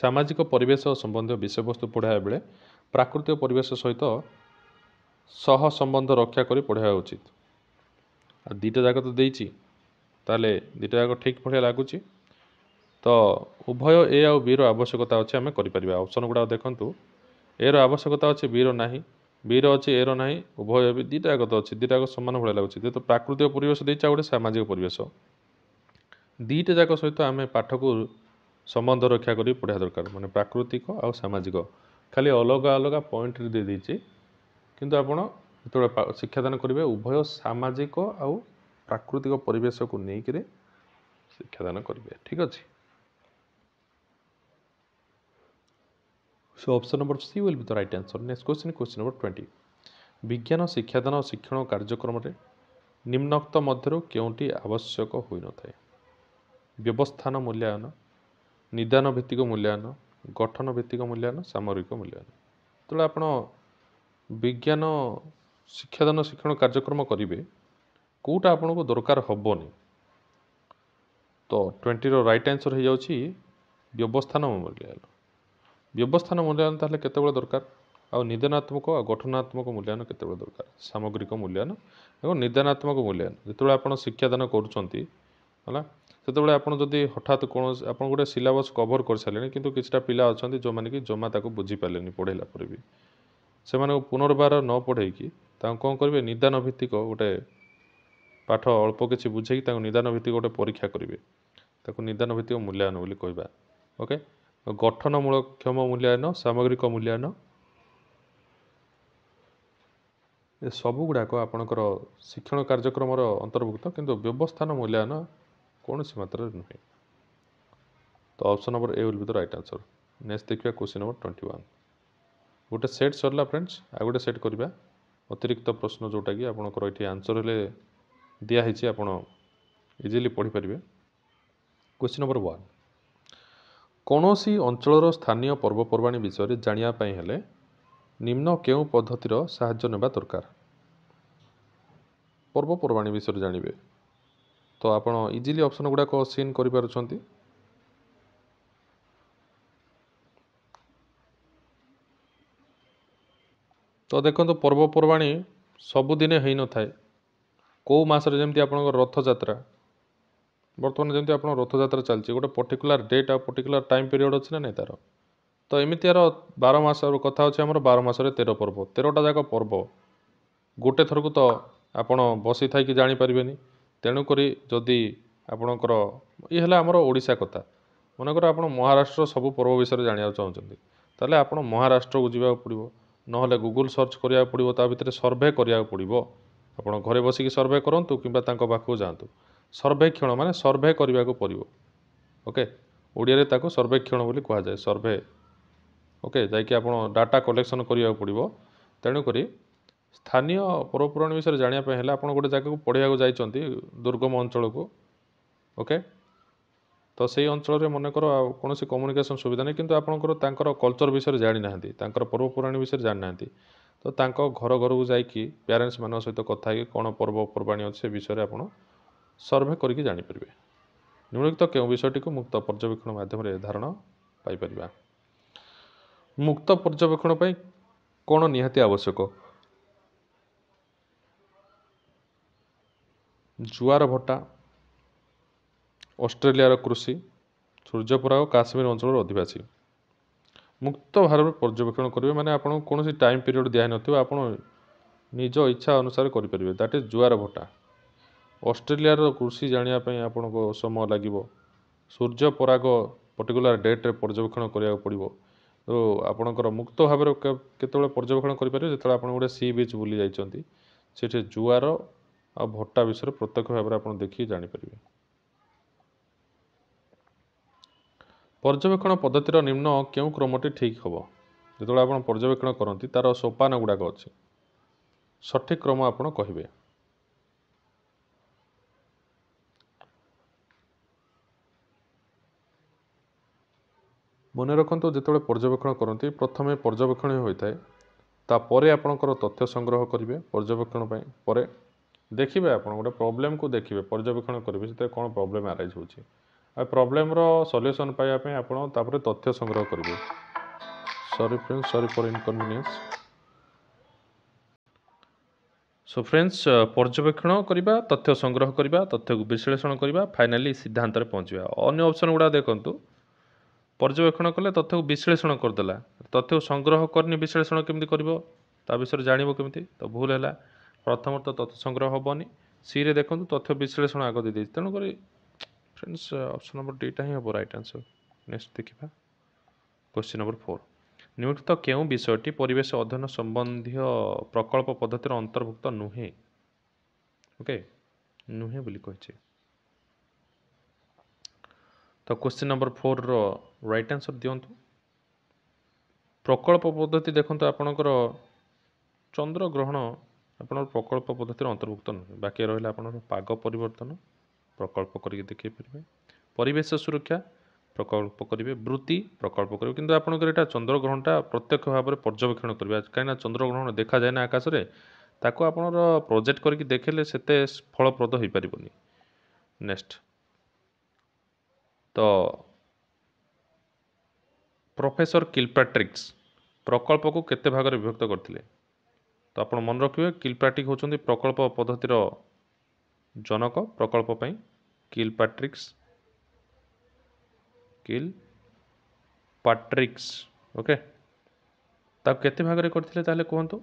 ସାମାଜିକ ପରିବେଶ ସମ୍ବନ୍ଧୀୟ ବିଷୟବସ୍ତୁ ପଢ଼ାଇବା ବେଳେ ପ୍ରାକୃତିକ ପରିବେଶ ସହିତ ସହ ସମ୍ବନ୍ଧ ରକ୍ଷା କରି ପଢ଼ାଇବା ଉଚିତ ଆଉ ଦୁଇଟା ଯାକ ତ ଦେଇଛି ତାହେଲେ ଦୁଇଟା ଯାକ ଠିକ୍ ଭଳିଆ ଲାଗୁଛି ତ ଉଭୟ ଏ ଆଉ ବିର ଆବଶ୍ୟକତା ଅଛି ଆମେ କରିପାରିବା ଅପସନ୍ ଗୁଡ଼ାକ ଦେଖନ୍ତୁ ଏର ଆବଶ୍ୟକତା ଅଛି ବିର ନାହିଁ ବିର ଅଛି ଏର ନାହିଁ ଉଭୟ ବି ଦୁଇଟା ଯାକ ତ ଅଛି ଦୁଇଟା ଯାକ ସମାନ ଭଳିଆ ଲାଗୁଛି ଯେହେତୁ ପ୍ରାକୃତିକ ପରିବେଶ ଦେଇଛି ଆଉ ଗୋଟେ ସାମାଜିକ ପରିବେଶ ଦୁଇଟା ଯାକ ସହିତ ଆମେ ପାଠକୁ ସମ୍ବନ୍ଧ ରକ୍ଷା କରି ପଢ଼ିବା ଦରକାର ମାନେ ପ୍ରାକୃତିକ ଆଉ ସାମାଜିକ ଖାଲି ଅଲଗା ଅଲଗା ପଏଣ୍ଟରେ ଦେଇଦେଇଛି କିନ୍ତୁ ଆପଣ ଯେତେବେଳେ ଶିକ୍ଷାଦାନ କରିବେ ଉଭୟ ସାମାଜିକ ଆଉ ପ୍ରାକୃତିକ ପରିବେଶକୁ ନେଇକରି ଶିକ୍ଷାଦାନ କରିବେ ଠିକ୍ ଅଛି so option number C will be the right answer next question question number twenty ବିଜ୍ଞାନ ଶିକ୍ଷାଦାନ ଓ ଶିକ୍ଷଣ କାର୍ଯ୍ୟକ୍ରମରେ ନିମ୍ନକ୍ତ ମଧ୍ୟରୁ କେଉଁଟି ଆବଶ୍ୟକ ହୋଇନଥାଏ ବ୍ୟବସ୍ଥାନ ମୂଲ୍ୟାୟନ ନିଦାନ ଭିତ୍ତିକ ମୂଲ୍ୟାୟନ ଗଠନ ଭିତ୍ତିକ ମୂଲ୍ୟାୟନ ସାମରିକ ମୂଲ୍ୟାୟନ ଯେତେବେଳେ ଆପଣ ବିଜ୍ଞାନ ଶିକ୍ଷାଦାନ ଶିକ୍ଷଣ କାର୍ଯ୍ୟକ୍ରମ କରିବେ କେଉଁଟା ଆପଣଙ୍କୁ ଦରକାର ହେବନି ତ ଟ୍ୱେଣ୍ଟିର ରାଇଟ୍ ଆନ୍ସର୍ ହେଇଯାଉଛି ବ୍ୟବସ୍ଥାନ ମୂଲ୍ୟାୟନ ବ୍ୟବସ୍ଥାନ ମୂଲ୍ୟାୟନ ତାହେଲେ କେତେବେଳେ ଦରକାର ଆଉ ନିଦାନାତ୍ମକ ଆଉ ଗଠନାତ୍ମକ ମୂଲ୍ୟାୟନ କେତେବେଳେ ଦରକାର ସାମଗ୍ରିକ ମୂଲ୍ୟାୟନ ଏବଂ ନିଦାନାତ୍ମକ ମୂଲ୍ୟାୟନ ଯେତେବେଳେ ଆପଣ ଶିକ୍ଷାଦାନ କରୁଛନ୍ତି ହେଲା ସେତେବେଳେ ଆପଣ ଯଦି ହଠାତ୍ କୌଣସି ଆପଣ ଗୋଟେ ସିଲାବସ୍ କଭର୍ କରିସାରିଲେଣି କିନ୍ତୁ କିଛିଟା ପିଲା ଅଛନ୍ତି ଯେଉଁମାନେ କି ଜମା ତାକୁ ବୁଝିପାରିଲେନି ପଢ଼େଇଲା ପରେ ବି ସେମାନଙ୍କୁ ପୁନର୍ବାର ନ ପଢ଼େଇକି ତାଙ୍କୁ କ'ଣ କରିବେ ନିଦାନ ଭିତ୍ତିକ ଗୋଟେ ପାଠ ଅଳ୍ପ କିଛି ବୁଝେଇକି ତାଙ୍କୁ ନିଦାନ ଭିତ୍ତିକ ଗୋଟେ ପରୀକ୍ଷା କରିବେ ତାକୁ ନିଦାନ ଭିତ୍ତିକ ମୂଲ୍ୟାୟନ ବୋଲି କହିବା ଓକେ ଗଠନମୂଳକ୍ଷମ ମୂଲ୍ୟାୟନ ସାମଗ୍ରିକ ମୂଲ୍ୟାୟନ ଏସବୁ ଗୁଡ଼ାକ ଆପଣଙ୍କର ଶିକ୍ଷଣ କାର୍ଯ୍ୟକ୍ରମର ଅନ୍ତର୍ଭୁକ୍ତ କିନ୍ତୁ ବ୍ୟବସ୍ଥାନ ମୂଲ୍ୟାୟନ କୌଣସି ମାତ୍ରାରେ ନୁହେଁ ତ option number A will be the right answer next ଦେଖିବା କୋଶ୍ଚିନ୍ ନମ୍ବର ଟ୍ୱେଣ୍ଟି ୱାନ୍ ଗୋଟେ ସେଟ୍ ସରିଲା ଫ୍ରେଣ୍ଡସ୍ ଆଉ ଗୋଟେ ସେଟ୍ କରିବା ଅତିରିକ୍ତ ପ୍ରଶ୍ନ ଯେଉଁଟାକି ଆପଣଙ୍କର ଏଠି ଆନ୍ସର ହେଲେ ଦିଆହେଇଛି ଆପଣ ଇଜିଲି ପଢ଼ିପାରିବେ କ୍ୱେଶ୍ଚିନ୍ ନମ୍ବର ୱାନ୍ କୌଣସି ଅଞ୍ଚଳର ସ୍ଥାନୀୟ ପର୍ବପର୍ବାଣି ବିଷୟରେ ଜାଣିବା ପାଇଁ ହେଲେ ନିମ୍ନ କେଉଁ ପଦ୍ଧତିର ସାହାଯ୍ୟ ନେବା ଦରକାର ପର୍ବପର୍ବାଣି ବିଷୟରେ ଜାଣିବେ ତ ଆପଣ ଇଜିଲି ଅପସନ୍ ଗୁଡ଼ାକ ସିନ୍ କରିପାରୁଛନ୍ତି ତ ଦେଖନ୍ତୁ ପର୍ବପର୍ବାଣି ସବୁଦିନେ ହୋଇନଥାଏ କେଉଁ ମାସରେ ଯେମିତି ଆପଣଙ୍କ ରଥଯାତ୍ରା ବର୍ତ୍ତମାନ ଯେମିତି ଆପଣ ରଥଯାତ୍ରା ଚାଲିଛି ଗୋଟେ ପର୍ଟିକୁଲାର ଡେଟ୍ ଆଉ ପର୍ଟିକୁଲାର ଟାଇମ୍ ପିରିୟଡ଼୍ ଅଛି ନା ନାହିଁ ତା'ର ତ ଏମିତି ଆର ବାର ମାସ କଥା ଅଛି ଆମର ବାର ମାସରେ ତେର ପର୍ବ ତେରଟା ଯାକ ପର୍ବ ଗୋଟେ ଥରକୁ ତ ଆପଣ ବସି ଥାଇକି ଜାଣିପାରିବେନି ତେଣୁକରି ଯଦି ଆପଣଙ୍କର ଇଏ ହେଲା ଆମର ଓଡ଼ିଶା କଥା ମନେକର ଆପଣ ମହାରାଷ୍ଟ୍ର ସବୁ ପର୍ବ ବିଷୟରେ ଜାଣିବାକୁ ଚାହୁଁଛନ୍ତି ତାହେଲେ ଆପଣ ମହାରାଷ୍ଟ୍ରକୁ ଯିବାକୁ ପଡ଼ିବ ନହେଲେ ଗୁଗୁଲ୍ ସର୍ଚ୍ଚ କରିବାକୁ ପଡ଼ିବ ତା ଭିତରେ ସର୍ଭେ କରିବାକୁ ପଡ଼ିବ ଆପଣ ଘରେ ବସିକି ସର୍ଭେ କରନ୍ତୁ କିମ୍ବା ତାଙ୍କ ପାଖକୁ ଯାଆନ୍ତୁ ସର୍ଭେକ୍ଷଣ ମାନେ ସର୍ଭେ କରିବାକୁ ପଡ଼ିବ ଓକେ ଓଡ଼ିଆରେ ତାକୁ ସର୍ଭେକ୍ଷଣ ବୋଲି କୁହାଯାଏ ସର୍ଭେ ଓକେ ଯାଇକି ଆପଣ ଡାଟା କଲେକ୍ସନ୍ କରିବାକୁ ପଡ଼ିବ ତେଣୁକରି ସ୍ଥାନୀୟ ପର୍ବପୁରାଣୀ ବିଷୟରେ ଜାଣିବା ପାଇଁ ହେଲେ ଆପଣ ଗୋଟେ ଜାଗାକୁ ପଢ଼ିବାକୁ ଯାଇଛନ୍ତି ଦୁର୍ଗମ ଅଞ୍ଚଳକୁ ଓକେ ତ ସେଇ ଅଞ୍ଚଳରେ ମନେକର ଆଉ କୌଣସି କମ୍ୟୁନିକେସନ୍ ସୁବିଧା ନାହିଁ କିନ୍ତୁ ଆପଣଙ୍କର ତାଙ୍କର କଲଚର୍ ବିଷୟରେ ଜାଣିନାହାନ୍ତି ତାଙ୍କର ପର୍ବପୁରାଣୀ ବିଷୟରେ ଜାଣିନାହାନ୍ତି ତ ତାଙ୍କ ଘର ଘରକୁ ଯାଇକି ପ୍ୟାରେଣ୍ଟସ୍ମାନଙ୍କ ସହିତ କଥା ହେଇକି କ'ଣ ପର୍ବପର୍ବାଣି ଅଛି ସେ ବିଷୟରେ ଆପଣ ସର୍ଭେ କରିକି ଜାଣିପାରିବେ ନିମ୍ନଲିଖିତ କେଉଁ ବିଷୟଟିକୁ ମୁକ୍ତ ପର୍ଯ୍ୟବେକ୍ଷଣ ମାଧ୍ୟମରେ ଧାରଣ ପାଇପାରିବା ମୁକ୍ତ ପର୍ଯ୍ୟବେକ୍ଷଣ ପାଇଁ କ'ଣ ନିହାତି ଆବଶ୍ୟକ ଜୁଆର ଭଟ୍ଟା ଅଷ୍ଟ୍ରେଲିଆର କୃଷି ସୂର୍ଯ୍ୟପୁରା ଓ କାଶ୍ମୀର ଅଞ୍ଚଳର ଅଧିବାସୀ ମୁକ୍ତ ଭାବରେ ପର୍ଯ୍ୟବେକ୍ଷଣ କରିବେ ମାନେ ଆପଣଙ୍କୁ କୌଣସି ଟାଇମ୍ ପିରିୟଡ଼ ଦିଆହେଇନଥିବ ଆପଣ ନିଜ ଇଚ୍ଛା ଅନୁସାରେ କରିପାରିବେ ଦ୍ୟାଟ୍ ଇଜ୍ ଜୁଆର ଭଟ୍ଟା ଅଷ୍ଟ୍ରେଲିଆର କୃଷି ଜାଣିବା ପାଇଁ ଆପଣଙ୍କୁ ସମୟ ଲାଗିବ ସୂର୍ଯ୍ୟ ପରାଗ ପର୍ଟିକୁଲାର ଡେଟ୍ରେ ପର୍ଯ୍ୟବେକ୍ଷଣ କରିବାକୁ ପଡ଼ିବ ତ ଆପଣଙ୍କର ମୁକ୍ତ ଭାବରେ କେତେବେଳେ ପର୍ଯ୍ୟବେକ୍ଷଣ କରିପାରିବେ ଯେତେବେଳେ ଆପଣ ଗୋଟେ ସି ବିଚ୍ ବୁଲି ଯାଇଛନ୍ତି ସେଠି ଜୁଆର ଆଉ ଭଟ୍ଟା ବିଷୟରେ ପ୍ରତ୍ୟକ୍ଷ ଭାବରେ ଆପଣ ଦେଖିକି ଜାଣିପାରିବେ ପର୍ଯ୍ୟବେକ୍ଷଣ ପଦ୍ଧତିର ନିମ୍ନ କେଉଁ କ୍ରମଟି ଠିକ୍ ହେବ ଯେତେବେଳେ ଆପଣ ପର୍ଯ୍ୟବେକ୍ଷଣ କରନ୍ତି ତା'ର ସୋପାନ ଗୁଡ଼ାକ ଅଛି ସଠିକ୍ କ୍ରମ ଆପଣ କହିବେ ମନେ ରଖନ୍ତୁ ଯେତେବେଳେ ପର୍ଯ୍ୟବେକ୍ଷଣ କରନ୍ତି ପ୍ରଥମେ ପର୍ଯ୍ୟବେକ୍ଷଣ ହୋଇଥାଏ ତାପରେ ଆପଣଙ୍କର ତଥ୍ୟ ସଂଗ୍ରହ କରିବେ ପର୍ଯ୍ୟବେକ୍ଷଣ ପାଇଁ ପରେ ଦେଖିବେ ଆପଣ ଗୋଟେ ପ୍ରୋବ୍ଲେମ୍କୁ ଦେଖିବେ ପର୍ଯ୍ୟବେକ୍ଷଣ କରିବେ ସେଥିରେ କ'ଣ ପ୍ରୋବ୍ଲେମ୍ ଆରାଇଜ୍ ହେଉଛି ଆଉ ପ୍ରୋବ୍ଲେମ୍ର ସଲ୍ୟୁସନ୍ ପାଇବା ପାଇଁ ଆପଣ ତାପରେ ତଥ୍ୟ ସଂଗ୍ରହ କରିବେ sorry friends sorry for inconvenience so friends ପର୍ଯ୍ୟବେକ୍ଷଣ କରିବା ତଥ୍ୟ ସଂଗ୍ରହ କରିବା ତଥ୍ୟକୁ ବିଶ୍ଳେଷଣ କରିବା ଫାଇନାଲି ସିଦ୍ଧାନ୍ତରେ ପହଞ୍ଚିବା ଅନ୍ୟ ଅପସନ୍ ଗୁଡ଼ାକ ଦେଖନ୍ତୁ ପର୍ଯ୍ୟବେକ୍ଷଣ କଲେ ତଥ୍ୟକୁ ବିଶ୍ଳେଷଣ କରିଦେଲା ତଥ୍ୟକୁ ସଂଗ୍ରହ କରିନି ବିଶ୍ଳେଷଣ କେମିତି କରିବ ତା ବିଷୟରେ ଜାଣିବ କେମିତି ତ ଭୁଲ ହେଲା ପ୍ରଥମତଃ ତଥ୍ୟ ସଂଗ୍ରହ ହେବନି ସିରେ ଦେଖନ୍ତୁ ତଥ୍ୟ ବିଶ୍ଳେଷଣ ଆଗ ଦେଇଦେଇଛି ତେଣୁକରି ଫ୍ରେଣ୍ଡସ୍ ଅପସନ୍ ନମ୍ବର ଦୁଇଟା ହିଁ ହେବ ରାଇଟ୍ ଆନ୍ସର୍ ନେକ୍ସଟ ଦେଖିବା କ୍ୱେଶ୍ଚିନ୍ ନମ୍ବର ଫୋର୍ ନିମ୍ନଲିଖିତ କେଉଁ ବିଷୟଟି ପରିବେଶ ଅଧ୍ୟୟନ ସମ୍ବନ୍ଧୀୟ ପ୍ରକଳ୍ପ ପଦ୍ଧତିର ଅନ୍ତର୍ଭୁକ୍ତ ନୁହେଁ ଓକେ ନୁହେଁ ବୋଲି କହିଛି ତ କ୍ୱେଶ୍ଚିନ୍ ନମ୍ବର ଫୋର୍ର ରାଇଟ୍ ଆନ୍ସର୍ ଦିଅନ୍ତୁ ପ୍ରକଳ୍ପ ପଦ୍ଧତି ଦେଖନ୍ତୁ ଆପଣଙ୍କର ଚନ୍ଦ୍ରଗ୍ରହଣ ଆପଣଙ୍କର ପ୍ରକଳ୍ପ ପଦ୍ଧତିରେ ଅନ୍ତର୍ଭୁକ୍ତ ନୁହେଁ ବାକି ରହିଲା ଆପଣଙ୍କର ପାଗ ପରିବର୍ତ୍ତନ ପ୍ରକଳ୍ପ କରିକି ଦେଖାଇ ପାରିବେ ପରିବେଶ ସୁରକ୍ଷା ପ୍ରକଳ୍ପ କରିବେ ବୃତ୍ତି ପ୍ରକଳ୍ପ କରିବେ କିନ୍ତୁ ଆପଣଙ୍କର ଏଇଟା ଚନ୍ଦ୍ରଗ୍ରହଣଟା ପ୍ରତ୍ୟକ୍ଷ ଭାବରେ ପର୍ଯ୍ୟବେକ୍ଷଣ କରିବା କାହିଁକିନା ଚନ୍ଦ୍ରଗ୍ରହଣ ଦେଖାଯାଏ ନା ଆକାଶରେ ତାକୁ ଆପଣଙ୍କର ପ୍ରୋଜେକ୍ଟ କରିକି ଦେଖିଲେ ସେତେ ଫଳପ୍ରଦ ହୋଇପାରିବନି ନେକ୍ସଟ ତ ପ୍ରଫେସର କିଲପାଟ୍ରିକ୍ସ ପ୍ରକଳ୍ପକୁ କେତେ ଭାଗରେ ବିଭକ୍ତ କରିଥିଲେ ତ ଆପଣ ମନେ ରଖିବେ କିଲପାଟ୍ରିକ୍ ହେଉଛନ୍ତି ପ୍ରକଳ୍ପ ପଦ୍ଧତିର ଜନକ ପ୍ରକଳ୍ପ ପାଇଁ କିଲପାଟ୍ରିକ୍ସ କିଲ୍ ପାଟ୍ରିକ୍ସ ଓକେ ତାକୁ କେତେ ଭାଗରେ କରିଥିଲେ ତାହେଲେ କୁହନ୍ତୁ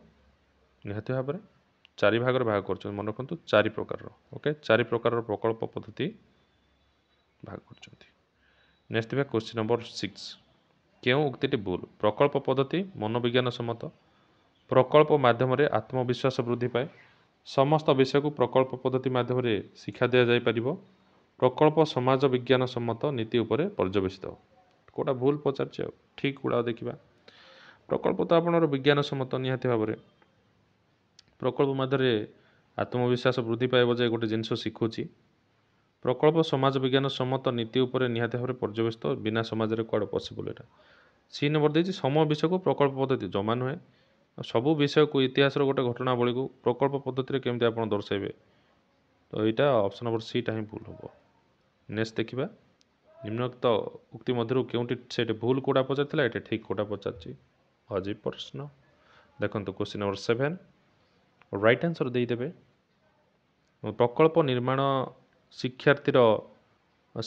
ନିହାତି ଭାବରେ ଚାରି ଭାଗରେ ଭାଗ କରୁଛନ୍ତି ମନେ ରଖନ୍ତୁ ଚାରି ପ୍ରକାରର ଓକେ ଚାରି ପ୍ରକାରର ପ୍ରକଳ୍ପ ପଦ୍ଧତି ଭାଗ କରୁଛନ୍ତି ନେକ୍ସଟ ଭାଗ କ୍ୱେଶ୍ଚିନ୍ ନମ୍ବର ସିକ୍ସ କେଉଁ ଉକ୍ତିଟି ଭୁଲ ପ୍ରକଳ୍ପ ପଦ୍ଧତି ମନୋବିଜ୍ଞାନ ସମ୍ମତ ପ୍ରକଳ୍ପ ମାଧ୍ୟମରେ ଆତ୍ମବିଶ୍ୱାସ ବୃଦ୍ଧି ପାଏ ସମସ୍ତ ବିଷୟକୁ ପ୍ରକଳ୍ପ ପଦ୍ଧତି ମାଧ୍ୟମରେ ଶିକ୍ଷା ଦିଆଯାଇପାରିବ ପ୍ରକଳ୍ପ ସମାଜ ବିଜ୍ଞାନ ସମ୍ମତ ନୀତି ଉପରେ ପର୍ଯ୍ୟବେସିତ କେଉଁଟା ଭୁଲ ପଚାରୁଛି ଆଉ ଠିକ୍ ଗୁଡ଼ାକ ଦେଖିବା ପ୍ରକଳ୍ପ ତ ଆପଣଙ୍କର ବିଜ୍ଞାନ ସମ୍ମତ ନିହାତି ଭାବରେ ପ୍ରକଳ୍ପ ମାଧ୍ୟମରେ ଆତ୍ମବିଶ୍ୱାସ ବୃଦ୍ଧି ପାଇବ ଯେ ଗୋଟେ ଜିନିଷ ଶିଖୁଛି ପ୍ରକଳ୍ପ ସମାଜ ବିଜ୍ଞାନ ସମ୍ମତ ନୀତି ଉପରେ ନିହାତି ଭାବରେ ପର୍ଯ୍ୟବେସିତ ବିନା ସମାଜରେ କୁଆଡ଼େ ପସିବୁଲ୍ ଏଇଟା ସି ନମ୍ବର ଦେଇଛି ସମ ବିଷୟକୁ ପ୍ରକଳ୍ପ ପଦ୍ଧତି ଜମା ନୁହେଁ ସବୁ ବିଷୟକୁ ଇତିହାସର ଗୋଟେ ଘଟଣାବଳୀକୁ ପ୍ରକଳ୍ପ ପଦ୍ଧତିରେ କେମିତି ଆପଣ ଦର୍ଶାଇବେ ତ ଏଇଟା ଅପସନ୍ ନମ୍ବର ସିଟା ହିଁ ଭୁଲ୍ ହେବ ନେକ୍ସଟ ଦେଖିବା ନିମ୍ନକ୍ତ ଉକ୍ତି ମଧ୍ୟରୁ କେଉଁଠି ସେଇଠି ଭୁଲ୍ କେଉଁଟା ପଚାରିଥିଲା ଏଠି ଠିକ୍ କେଉଁଟା ପଚାରିଛି ଅଜି ପ୍ରଶ୍ନ ଦେଖନ୍ତୁ question number seven right answer ଦେଇଦେବେ ପ୍ରକଳ୍ପ ନିର୍ମାଣ ଶିକ୍ଷାର୍ଥୀର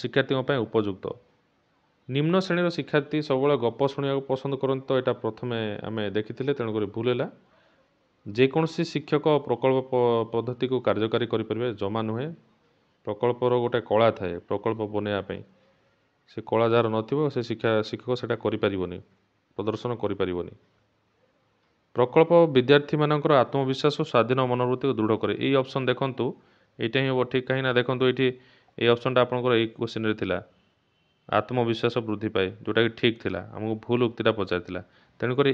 ଶିକ୍ଷାର୍ଥୀଙ୍କ ପାଇଁ ଉପଯୁକ୍ତ ନିମ୍ନ ଶ୍ରେଣୀର ଶିକ୍ଷାର୍ଥୀ ସବୁବେଳେ ଗପ ଶୁଣିବାକୁ ପସନ୍ଦ କରନ୍ତି ତ ଏଇଟା ପ୍ରଥମେ ଆମେ ଦେଖିଥିଲେ ତେଣୁକରି ଭୁଲ ହେଲା ଯେକୌଣସି ଶିକ୍ଷକ ପ୍ରକଳ୍ପ ପଦ୍ଧତିକୁ କାର୍ଯ୍ୟକାରୀ କରିପାରିବେ ଜମା ନୁହେଁ ପ୍ରକଳ୍ପର ଗୋଟେ କଳା ଥାଏ ପ୍ରକଳ୍ପ ବନେଇବା ପାଇଁ ସେ କଳା ଯାହାର ନଥିବ ସେ ଶିକ୍ଷା ଶିକ୍ଷକ ସେଇଟା କରିପାରିବନି ପ୍ରଦର୍ଶନ କରିପାରିବନି ପ୍ରକଳ୍ପ ବିଦ୍ୟାର୍ଥୀମାନଙ୍କର ଆତ୍ମବିଶ୍ୱାସ ଓ ସ୍ୱାଧୀନ ମନୋବୃତ୍ତିକୁ ଦୃଢ଼ କରେ ଏଇ ଅପସନ୍ ଦେଖନ୍ତୁ ଏଇଟା ହିଁ ହେବ ଠିକ୍ କାହିଁକିନା ଦେଖନ୍ତୁ ଏଇଠି ଏଇ ଅପସନ୍ଟା ଆପଣଙ୍କର ଏଇ କୋଶ୍ଚିନ୍ରେ ଥିଲା ଆତ୍ମବିଶ୍ୱାସ ବୃଦ୍ଧି ପାଏ ଯେଉଁଟାକି ଠିକ୍ ଥିଲା ଆମକୁ ଭୁଲ ଉକ୍ତିଟା ପଚାରିଥିଲା ତେଣୁକରି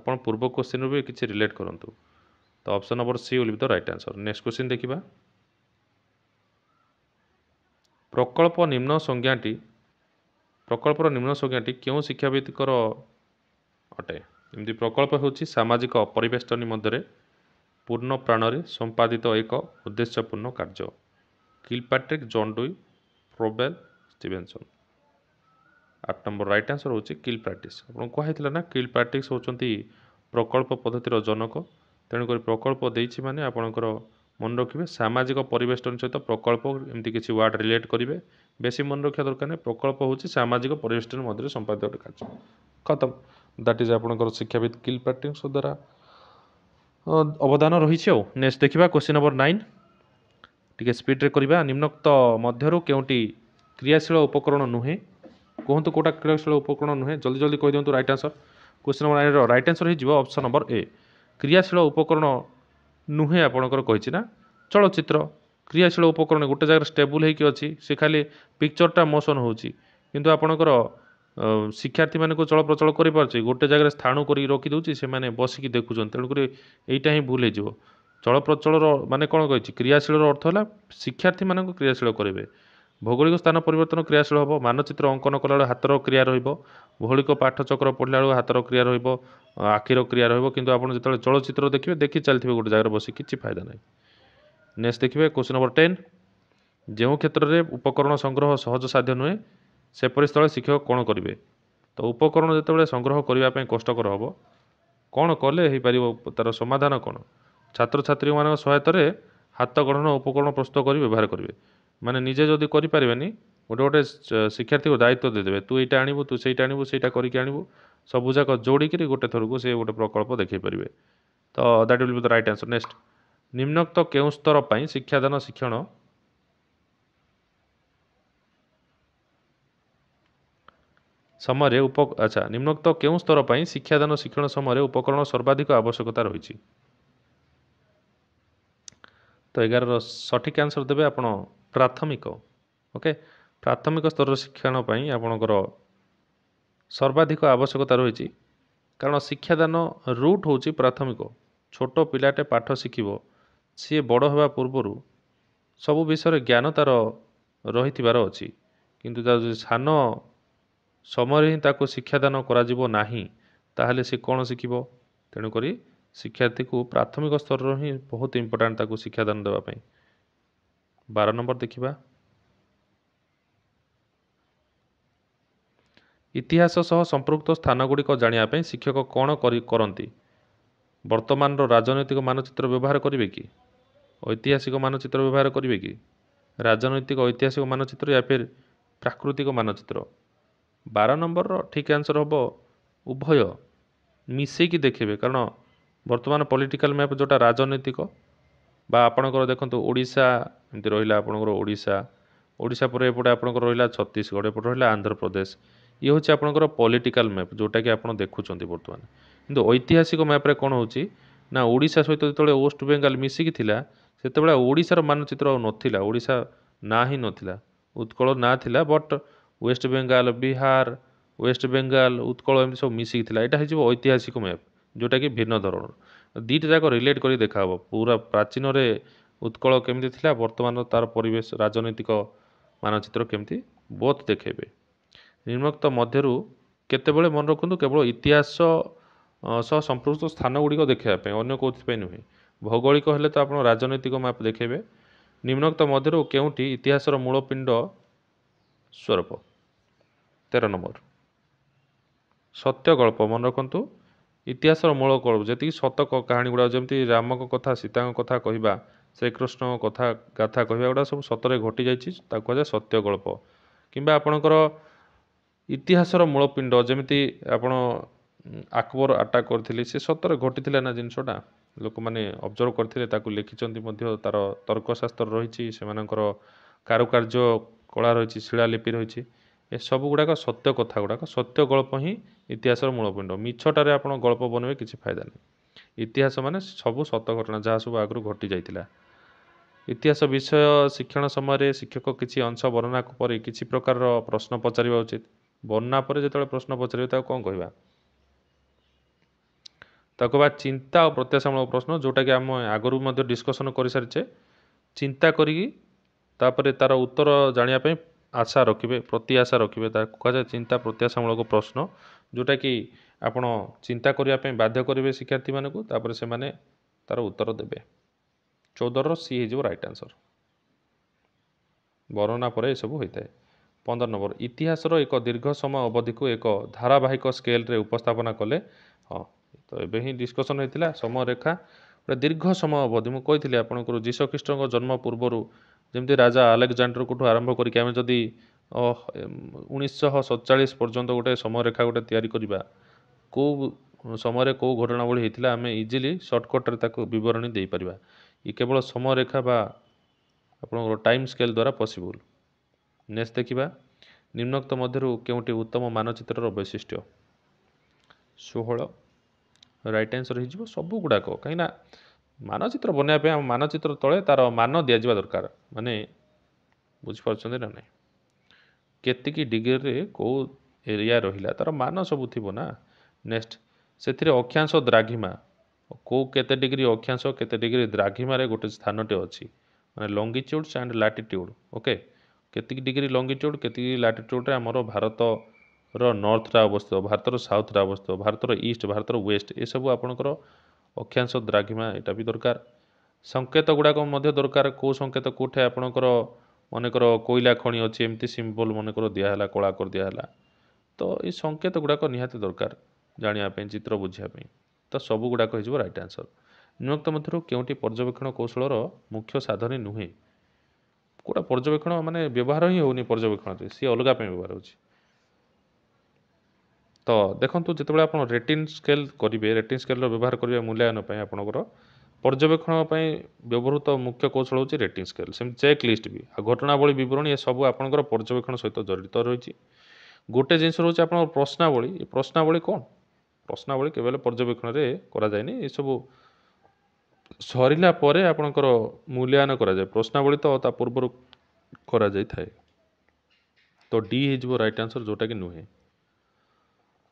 ଆପଣ ପୂର୍ବ କୋଶ୍ଚିନ୍ରୁ ବି କିଛି ରିଲେଟ୍ କରନ୍ତୁ ତ option number C will be ତ ରାଇଟ୍ ଆନ୍ସର ନେକ୍ସଟ କୋଶ୍ଚିନ୍ ଦେଖିବା ପ୍ରକଳ୍ପ ନିମ୍ନ ସଂଜ୍ଞାଟି ପ୍ରକଳ୍ପର ନିମ୍ନ ସଂଜ୍ଞାଟି କେଉଁ ଶିକ୍ଷାବିତ୍ଙ୍କର ଅଟେ ଏମିତି ପ୍ରକଳ୍ପ ହେଉଛି ସାମାଜିକ ପରିବେଷ୍ଟନୀ ମଧ୍ୟରେ ପୂର୍ଣ୍ଣ ପ୍ରାଣରେ ସମ୍ପାଦିତ ଏକ ଉଦ୍ଦେଶ୍ୟପୂର୍ଣ୍ଣ କାର୍ଯ୍ୟ କିଲପାଟ୍ରିକ୍ ଜଣ୍ଡୁଇ ପ୍ରୋବେଲ ଷ୍ଟିଭେନସନ୍ ଆଠ ନମ୍ବର ରାଇଟ୍ ଆନ୍ସର୍ ହେଉଛି କିଲ୍ ପ୍ରାକ୍ଟିସ୍ ଆପଣଙ୍କୁ କୁହାହେଇଥିଲା ନା କିଲ୍ ପ୍ରାକ୍ଟିସ୍ ହେଉଛନ୍ତି ପ୍ରକଳ୍ପ ପଦ୍ଧତିର ଜନକ ତେଣୁକରି ପ୍ରକଳ୍ପ ଦେଇଛି ମାନେ ଆପଣଙ୍କର ମନେ ରଖିବେ ସାମାଜିକ ପରିବେଷ୍ଟନ ସହିତ ପ୍ରକଳ୍ପ ଏମିତି କିଛି ୱାର୍ଡ ରିଲେଟ୍ କରିବେ ବେଶୀ ମନେ ରଖିବା ଦରକାର ନାହିଁ ପ୍ରକଳ୍ପ ହେଉଛି ସାମାଜିକ ପରିବେଷ୍ଟନ ମଧ୍ୟରେ ସମ୍ପାଦିତ ଗୋଟେ କାର୍ଯ୍ୟ ଖତମ ଦ୍ୟାଟ୍ ଇଜ୍ ଆପଣଙ୍କର ଶିକ୍ଷାବିତ୍ କିଲ୍ ପ୍ରାକ୍ଟିସ୍ ଦ୍ୱାରା ଅବଦାନ ରହିଛି ଆଉ ନେକ୍ସଟ୍ ଦେଖିବା କୋଶ୍ଚିନ୍ ନମ୍ବର ନାଇନ୍ ଟିକେ ସ୍ପିଡ଼୍ରେ କରିବା ନିମ୍ନୋକ୍ତ ମଧ୍ୟରୁ କେଉଁଟି କ୍ରିୟାଶୀଳ ଉପକରଣ ନୁହେଁ କୁହନ୍ତୁ କେଉଁଟା କ୍ରିୟାଶୀଳ ଉପକରଣ ନୁହେଁ ଜଲ୍ଦି ଜଲ୍ଦି କହିଦିଅନ୍ତୁ ରାଇଟ୍ ଆନ୍ସର୍ କୋଶ୍ଚିନ୍ ନମ୍ବର ନାଇନ୍ର ରାଇଟ୍ ଆନ୍ସର୍ ହେଇଯିବ ଅପସନ୍ ନମ୍ବର ଏ କ୍ରିୟାଶୀଳ ଉପକରଣ ନୁହେଁ ଆପଣଙ୍କର କହିଛି ନା ଚଳଚ୍ଚିତ୍ର କ୍ରିୟାଶୀଳ ଉପକରଣ ଗୋଟେ ଜାଗାରେ ଷ୍ଟେବୁଲ୍ ହେଇକି ଅଛି ସେ ଖାଲି ପିକ୍ଚର୍ଟା ମୋସନ୍ ହେଉଛି କିନ୍ତୁ ଆପଣଙ୍କର ଶିକ୍ଷାର୍ଥୀମାନଙ୍କୁ ଚଳପ୍ରଚଳ କରିପାରୁଛି ଗୋଟେ ଜାଗାରେ ସ୍ଥାଣୁ କରିକି ରଖିଦେଉଛି ସେମାନେ ବସିକି ଦେଖୁଛନ୍ତି ତେଣୁକରି ଏଇଟା ହିଁ ଭୁଲ ହେଇଯିବ ଚଳପ୍ରଚଳର ମାନେ କ'ଣ କହିଛି କ୍ରିୟାଶୀଳର ଅର୍ଥ ହେଲା ଶିକ୍ଷାର୍ଥୀମାନଙ୍କୁ କ୍ରିୟାଶୀଳ କରିବେ ଭୌଗୋଳିକ ସ୍ଥାନ ପରିବର୍ତ୍ତନ କ୍ରିୟାଶୀଳ ହେବ ମାନଚିତ୍ର ଅଙ୍କନ କଲାବେଳେ ହାତର କ୍ରିୟା ରହିବ ଭୌଳିକ ପାଠଚକ୍ର ପଢ଼ିଲା ବେଳକୁ ହାତର କ୍ରିୟା ରହିବ ଆଖିର କ୍ରିୟା ରହିବ କିନ୍ତୁ ଆପଣ ଯେତେବେଳେ ଚଳଚ୍ଚିତ୍ର ଦେଖିବେ ଦେଖି ଚାଲିଥିବେ ଗୋଟେ ଜାଗାରେ ବସି କିଛି ଫାଇଦା ନାହିଁ ନେକ୍ସଟ୍ ଦେଖିବେ କୋଶ୍ଚିନ୍ ନମ୍ବର ଟେନ୍ ଯେଉଁ କ୍ଷେତ୍ରରେ ଉପକରଣ ସଂଗ୍ରହ ସହଜ ସାଧ୍ୟ ନୁହେଁ ସେପରି ସ୍ଥଳେ ଶିକ୍ଷକ କ'ଣ କରିବେ ତ ଉପକରଣ ଯେତେବେଳେ ସଂଗ୍ରହ କରିବା ପାଇଁ କଷ୍ଟକର ହେବ କ'ଣ କଲେ ହେଇପାରିବ ତା'ର ସମାଧାନ କ'ଣ ଛାତ୍ରଛାତ୍ରୀମାନଙ୍କ ସହାୟତାରେ ହାତ ଗଢ଼ଣ ଉପକରଣ ପ୍ରସ୍ତୁତ କରି ବ୍ୟବହାର କରିବେ ମାନେ ନିଜେ ଯଦି କରିପାରିବେନି ଗୋଟେ ଗୋଟେ ଶିକ୍ଷାର୍ଥୀକୁ ଦାୟିତ୍ୱ ଦେଇଦେବେ ତୁ ଏଇଟା ଆଣିବୁ ତୁ ସେଇଟା ଆଣିବୁ ସେଇଟା କରିକି ଆଣିବୁ ସବୁଯାକ ଯୋଡ଼ିକିରି ଗୋଟେ ଥରକୁ ସେ ଗୋଟେ ପ୍ରକଳ୍ପ ଦେଖାଇ ପାରିବେ ତ that will be the right answer next ନିମ୍ନକ୍ତ କେଉଁ ସ୍ତର ପାଇଁ ଶିକ୍ଷାଦାନ ଶିକ୍ଷଣ ସମୟରେ ଉପ ଆଚ୍ଛା ନିମ୍ନୋକ୍ତ କେଉଁ ସ୍ତର ପାଇଁ ଶିକ୍ଷାଦାନ ଶିକ୍ଷଣ ସମୟରେ ଉପକରଣ ସର୍ବାଧିକ ଆବଶ୍ୟକତା ରହିଛି ତ ଏଗାରର ସଠିକ୍ ଆନ୍ସର ଦେବେ ଆପଣ ପ୍ରାଥମିକ ଓକେ ପ୍ରାଥମିକ ସ୍ତରର ଶିକ୍ଷଣ ପାଇଁ ଆପଣଙ୍କର ସର୍ବାଧିକ ଆବଶ୍ୟକତା ରହିଛି କାରଣ ଶିକ୍ଷାଦାନ ରୁଟ୍ ହେଉଛି ପ୍ରାଥମିକ ଛୋଟ ପିଲାଟେ ପାଠ ଶିଖିବ ସିଏ ବଡ଼ ହେବା ପୂର୍ବରୁ ସବୁ ବିଷୟରେ ଜ୍ଞାନ ତା'ର ରହିଥିବାର ଅଛି କିନ୍ତୁ ତା ସାନ ସମୟରେ ହିଁ ତାକୁ ଶିକ୍ଷାଦାନ କରାଯିବ ନାହିଁ ତାହେଲେ ସେ କ'ଣ ଶିଖିବ ତେଣୁକରି ଶିକ୍ଷାର୍ଥୀକୁ ପ୍ରାଥମିକ ସ୍ତରରୁ ହିଁ ବହୁତ ଇମ୍ପୋର୍ଟାଣ୍ଟ ତାକୁ ଶିକ୍ଷାଦାନ ଦେବା ପାଇଁ ବାର ନମ୍ବର ଦେଖିବା ଇତିହାସ ସହ ସମ୍ପୃକ୍ତ ସ୍ଥାନ ଗୁଡ଼ିକ ଜାଣିବା ପାଇଁ ଶିକ୍ଷକ କ'ଣ କରି କରନ୍ତି ବର୍ତ୍ତମାନର ରାଜନୈତିକ ମାନଚିତ୍ର ବ୍ୟବହାର କରିବେ କି ଐତିହାସିକ ମାନଚିତ୍ର ବ୍ୟବହାର କରିବେ କି ରାଜନୈତିକ ଐତିହାସିକ ମାନଚିତ୍ର ୟା ଫେର୍ ପ୍ରାକୃତିକ ମାନଚିତ୍ର ବାର ନମ୍ବରର ଠିକ୍ ଆନ୍ସର ହେବ ଉଭୟ ମିଶେଇକି ଦେଖିବେ କାରଣ ବର୍ତ୍ତମାନ ପଲିଟିକାଲ୍ ମ୍ୟାପ୍ ଯେଉଁଟା ରାଜନୈତିକ ବା ଆପଣଙ୍କର ଦେଖନ୍ତୁ ଓଡ଼ିଶା ଏମିତି ରହିଲା ଆପଣଙ୍କର ଓଡ଼ିଶା ଓଡ଼ିଶା ପରେ ଏପଟେ ଆପଣଙ୍କର ରହିଲା ଛତିଶଗଡ଼ ଏପଟେ ରହିଲା ଆନ୍ଧ୍ରପ୍ରଦେଶ ଇଏ ହେଉଛି ଆପଣଙ୍କର ପଲିଟିକାଲ୍ ମ୍ୟାପ୍ ଯେଉଁଟାକି ଆପଣ ଦେଖୁଛନ୍ତି ବର୍ତ୍ତମାନ କିନ୍ତୁ ଐତିହାସିକ ମ୍ୟାପ୍ରେ କ'ଣ ହେଉଛି ନା ଓଡ଼ିଶା ସହିତ ଯେତେବେଳେ ୱେଷ୍ଟ ବେଙ୍ଗଲ ମିଶିକି ଥିଲା ସେତେବେଳେ ଓଡ଼ିଶାର ମାନଚିତ୍ର ଆଉ ନଥିଲା ଓଡ଼ିଶା ନା ହିଁ ନଥିଲା ଉତ୍କଳ ନାଁ ଥିଲା ବଟ୍ ୱେଷ୍ଟ ବେଙ୍ଗାଲ ବିହାର ୱେଷ୍ଟ ବେଙ୍ଗାଲ ଉତ୍କଳ ଏମିତି ସବୁ ମିଶିକି ଥିଲା ଏଇଟା ହେଇଯିବ ଐତିହାସିକ ମ୍ୟାପ୍ ଯେଉଁଟାକି ଭିନ୍ନ ଧରଣର ଦୁଇଟା ଯାକ ରିଲେଟ୍ କରି ଦେଖାହେବ ପୁରା ପ୍ରାଚୀନରେ ଉତ୍କଳ କେମିତି ଥିଲା ବର୍ତ୍ତମାନର ତା'ର ପରିବେଶ ରାଜନୈତିକ ମାନଚିତ୍ର କେମିତି ବୋଥ୍ ଦେଖେଇବେ ନିର୍ମକ୍ତ ମଧ୍ୟରୁ କେତେବେଳେ ମନେ ରଖନ୍ତୁ କେବଳ ଇତିହାସ ସହ ସମ୍ପୃକ୍ତ ସ୍ଥାନ ଗୁଡ଼ିକ ଦେଖେଇବା ପାଇଁ ଅନ୍ୟ କେଉଁଥିପାଇଁ ନୁହେଁ ଭୌଗୋଳିକ ହେଲେ ତ ଆପଣ ରାଜନୈତିକ ମ୍ୟାପ୍ ଦେଖେଇବେ ନିମ୍ନୋକ୍ତ ମଧ୍ୟରୁ କେଉଁଟି ଇତିହାସର ମୂଳପିଣ୍ଡ ସ୍ୱରୂପ ତେର ନମ୍ବର ସତ୍ୟ ଗଳ୍ପ ମନେ ରଖନ୍ତୁ ଇତିହାସର ମୂଳ ଗଳ୍ପ ଯେତିକି ସତକ କାହାଣୀ ଗୁଡ଼ାକ ଯେମିତି ରାମଙ୍କ କଥା ସୀତାଙ୍କ କଥା କହିବା ଶ୍ରୀକୃଷ୍ଣଙ୍କ କଥା ଗାଥା କହିବା ଗୁଡ଼ା ସବୁ ସତରେ ଘଟିଯାଇଛି ତାକୁ କୁହାଯାଏ ସତ୍ୟ ଗଳ୍ପ କିମ୍ବା ଆପଣଙ୍କର ଇତିହାସର ମୂଳପିଣ୍ଡ ଯେମିତି ଆପଣ ଆକବର ଆଟାକ୍ କରିଥିଲେ ସେ ସତରେ ଘଟିଥିଲା ନା ଜିନିଷଟା ଲୋକମାନେ ଅବଜର୍ଭ କରିଥିଲେ ତାକୁ ଲେଖିଛନ୍ତି ମଧ୍ୟ ତା'ର ତର୍କଶାସ୍ତ୍ର ରହିଛି ସେମାନଙ୍କର କାରୁକାର୍ଯ୍ୟ କଳା ରହିଛି ଶିଳାଲିପି ରହିଛି ଏସବୁ ଗୁଡ଼ାକ ସତ୍ୟ କଥା ଗୁଡ଼ାକ ସତ୍ୟ ଗଳ୍ପ ହିଁ ଇତିହାସର ମୂଳପିଣ୍ଡ ମିଛଟାରେ ଆପଣ ଗଳ୍ପ ବନେଇବେ କିଛି ଫାଇଦା ନାହିଁ ଇତିହାସ ମାନେ ସବୁ ସତ ଘଟଣା ଯାହା ସବୁ ଆଗରୁ ଘଟି ଯାଇଥିଲା ଇତିହାସ ବିଷୟ ଶିକ୍ଷଣ ସମୟରେ ଶିକ୍ଷକ କିଛି ଅଂଶ ବର୍ଣ୍ଣନା ପରେ କିଛି ପ୍ରକାରର ପ୍ରଶ୍ନ ପଚାରିବା ଉଚିତ ବର୍ଣ୍ଣନା ପରେ ଯେତେବେଳେ ପ୍ରଶ୍ନ ପଚାରିବେ ତାକୁ କ'ଣ କହିବା ତାକୁ ବା ଚିନ୍ତା ଆଉ ପ୍ରତ୍ୟାଶାମୂଳକ ପ୍ରଶ୍ନ ଯେଉଁଟାକି ଆମେ ଆଗରୁ ମଧ୍ୟ ଡିସ୍କସନ୍ କରିସାରିଛେ ଚିନ୍ତା କରିକି ତାପରେ ତାର ଉତ୍ତର ଜାଣିବା ପାଇଁ ଆଶା ରଖିବେ ପ୍ରତି ଆଶା ରଖିବେ ତାକୁ କୁହାଯାଏ ଚିନ୍ତା ପ୍ରତ୍ୟାଶାମୂଳକ ପ୍ରଶ୍ନ ଯେଉଁଟାକି ଆପଣ ଚିନ୍ତା କରିବା ପାଇଁ ବାଧ୍ୟ କରିବେ ଶିକ୍ଷାର୍ଥୀମାନଙ୍କୁ ତାପରେ ସେମାନେ ତା'ର ଉତ୍ତର ଦେବେ ଚଉଦର ସି ହେଇଯିବ ରାଇଟ୍ ଆନ୍ସର ବର୍ଣ୍ଣନା ପରେ ଏସବୁ ହୋଇଥାଏ ପନ୍ଦର ନମ୍ବର ଇତିହାସର ଏକ ଦୀର୍ଘ ସମୟ ଅବଧିକୁ ଏକ ଧାରାବାହିକ ସ୍କେଲରେ ଉପସ୍ଥାପନା କଲେ ହଁ ତ ଏବେ ହିଁ ଡିସ୍କସନ୍ ହୋଇଥିଲା ସମୟରେଖା ଗୋଟେ ଦୀର୍ଘ ସମୟ ଅବଧି ମୁଁ କହିଥିଲି ଆପଣଙ୍କର ଯୀଶୁଖ୍ରୀଷ୍ଟଙ୍କ ଜନ୍ମ ପୂର୍ବରୁ ଯେମିତି ରାଜା ଆଲେକ୍ଜାଣ୍ଡରଙ୍କଠୁ ଆରମ୍ଭ କରିକି ଆମେ ଯଦି ଉଣେଇଶହ ସତଚାଳିଶ ପର୍ଯ୍ୟନ୍ତ ଗୋଟେ ସମୟରେଖା ଗୋଟେ ତିଆରି କରିବା କେଉଁ ସମୟରେ କେଉଁ ଘଟଣାବଳୀ ହେଇଥିଲା ଆମେ ଇଜିଲି ସର୍ଟକଟ୍ରେ ତାକୁ ବିବରଣୀ ଦେଇପାରିବା ଇ କେବଳ ସମୟରେଖା ବା ଆପଣଙ୍କର ଟାଇମ୍ ସ୍କେଲ୍ ଦ୍ୱାରା ପସିବୁଲ୍ ନେକ୍ସଟ୍ ଦେଖିବା ନିମ୍ନକ୍ତ ମଧ୍ୟରୁ କେଉଁଟି ଉତ୍ତମ ମାନଚିତ୍ରର ବୈଶିଷ୍ଟ୍ୟ ଷୋହଳ ରାଇଟ୍ ଆନ୍ସର୍ ହେଇଯିବ ସବୁଗୁଡ଼ାକ କାହିଁକିନା ମାନଚିତ୍ର ବନେଇବା ପାଇଁ ଆମ ମାନଚିତ୍ର ତଳେ ତା'ର ମାନ ଦିଆଯିବା ଦରକାର ମାନେ ବୁଝିପାରୁଛନ୍ତି ନା ନାହିଁ କେତିକି ଡିଗ୍ରୀରେ କେଉଁ ଏରିଆ ରହିଲା ତା'ର ମାନ ସବୁ ଥିବ ନା ନେକ୍ସଟ ସେଥିରେ ଅକ୍ଷାଂଶ ଦ୍ରାଘିମା କେଉଁ କେତେ ଡିଗ୍ରୀ ଅକ୍ଷାଂଶ କେତେ ଡିଗ୍ରୀ ଦ୍ରାଘିମାରେ ଗୋଟେ ସ୍ଥାନଟେ ଅଛି ମାନେ ଲଙ୍ଗିଚ୍ୟୁଡ଼ସ୍ ଆଣ୍ଡ ଲାଟିଟ୍ୟୁଡ଼ ଓକେ କେତିକି ଡିଗ୍ରୀ ଲଙ୍ଗିଚ୍ୟୁଡ଼ କେତିକି ଲାଟିଟ୍ୟୁଡ଼ରେ ଆମର ଭାରତର ନର୍ଥରେ ଅବସ୍ଥିତ ଭାରତର ସାଉଥରେ ଅବସ୍ଥିତ ଭାରତର ଇଷ୍ଟ ଭାରତର ୱେଷ୍ଟ ଏସବୁ ଆପଣଙ୍କର ଅକ୍ଷାଂଶ ଦ୍ରାଘିମା ଏଇଟା ବି ଦରକାର ସଙ୍କେତ ଗୁଡ଼ାକ ମଧ୍ୟ ଦରକାର କେଉଁ ସଙ୍କେତ କେଉଁଠି ଆପଣଙ୍କର ମନେକର କୋଇଲା ଖଣି ଅଛି ଏମିତି ସିମ୍ବଲ୍ ମନେକର ଦିଆହେଲା କଳାକର ଦିଆହେଲା ତ ଏଇ ସଙ୍କେତ ଗୁଡ଼ାକ ନିହାତି ଦରକାର ଜାଣିବା ପାଇଁ ଚିତ୍ର ବୁଝିବା ପାଇଁ ତ ସବୁ ଗୁଡ଼ାକ ହେଇଯିବ ରାଇଟ୍ ଆନ୍ସର ନିମକ୍ତ ମଧ୍ୟରୁ କେଉଁଠି ପର୍ଯ୍ୟବେକ୍ଷଣ କୌଶଳର ମୁଖ୍ୟ ସାଧନୀ ନୁହେଁ କେଉଁଟା ପର୍ଯ୍ୟବେକ୍ଷଣ ମାନେ ବ୍ୟବହାର ହିଁ ହେଉନି ପର୍ଯ୍ୟବେକ୍ଷଣରେ ସିଏ ଅଲଗା ପାଇଁ ବ୍ୟବହାର ହେଉଛି ତ ଦେଖନ୍ତୁ ଯେତେବେଳେ ଆପଣ ରେଟିଂ ସ୍କେଲ୍ କରିବେ ରେଟିଂ ସ୍କେଲ୍ର ବ୍ୟବହାର କରିବେ ମୂଲ୍ୟାୟନ ପାଇଁ ଆପଣଙ୍କର ପର୍ଯ୍ୟବେକ୍ଷଣ ପାଇଁ ବ୍ୟବହୃତ ମୁଖ୍ୟ କୌଶଳ ହେଉଛି ରେଟିଂ ସ୍କେଲ୍ ସେମିତି ଚେକ୍ ଲିଷ୍ଟ ବି ଆଉ ଘଟଣାବଳୀ ବିବରଣୀ ଏସବୁ ଆପଣଙ୍କର ପର୍ଯ୍ୟବେକ୍ଷଣ ସହିତ ଜଡ଼ିତ ରହିଛି ଗୋଟେ ଜିନିଷ ରହୁଛି ଆପଣଙ୍କର ପ୍ରଶ୍ନାବଳୀ ଏ ପ୍ରଶ୍ନାବଳୀ କ'ଣ ପ୍ରଶ୍ନାବଳୀ କେବେ ହେଲେ ପର୍ଯ୍ୟବେକ୍ଷଣରେ କରାଯାଏନି ଏସବୁ ସରିଲା ପରେ ଆପଣଙ୍କର ମୂଲ୍ୟାୟନ କରାଯାଏ ପ୍ରଶ୍ନାବଳୀ ତ ତା ପୂର୍ବରୁ କରାଯାଇଥାଏ ତ ଡି ହେଇଯିବ ରାଇଟ୍ ଆନ୍ସର୍ ଯେଉଁଟାକି ନୁହେଁ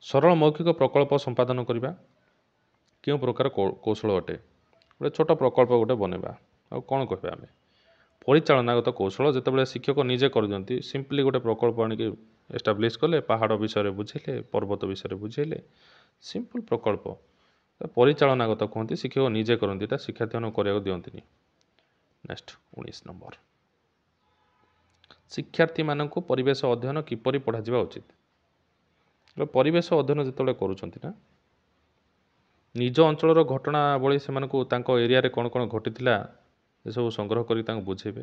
ସରଳ ମୌଖିକ ପ୍ରକଳ୍ପ ସମ୍ପାଦନ କରିବା କେଉଁ ପ୍ରକାର କୌଶଳ ଅଟେ ଗୋଟେ ଛୋଟ ପ୍ରକଳ୍ପ ଗୋଟେ ବନେଇବା ଆଉ କ'ଣ କହିବା ଆମେ ପରିଚାଳନାଗତ କୌଶଳ ଯେତେବେଳେ ଶିକ୍ଷକ ନିଜେ କରିଦିଅନ୍ତି ସିମ୍ପଲି ଗୋଟେ ପ୍ରକଳ୍ପ ଆଣିକି ଏଷ୍ଟାବ୍ଲିଶ୍ କଲେ ପାହାଡ଼ ବିଷୟରେ ବୁଝେଇଲେ ପର୍ବତ ବିଷୟରେ ବୁଝେଇଲେ ସିମ୍ପଲ୍ ପ୍ରକଳ୍ପ ପରିଚାଳନାଗତ କୁହନ୍ତି ଶିକ୍ଷକ ନିଜେ କରନ୍ତି ଏଇଟା ଶିକ୍ଷାର୍ଥୀମାନଙ୍କୁ କରିବାକୁ ଦିଅନ୍ତିନି ନେକ୍ସଟ ଉଣେଇଶ ନମ୍ବର ଶିକ୍ଷାର୍ଥୀମାନଙ୍କୁ ପରିବେଶ ଅଧ୍ୟୟନ କିପରି ପଢ଼ାଯିବା ଉଚିତ ପରିବେଶ ଅଧ୍ୟୟନ ଯେତେବେଳେ କରୁଛନ୍ତି ନା ନିଜ ଅଞ୍ଚଳର ଘଟଣାବଳୀ ସେମାନଙ୍କୁ ତାଙ୍କ ଏରିଆରେ କ'ଣ କ'ଣ ଘଟିଥିଲା ଏସବୁ ସଂଗ୍ରହ କରି ତାଙ୍କୁ ବୁଝେଇବେ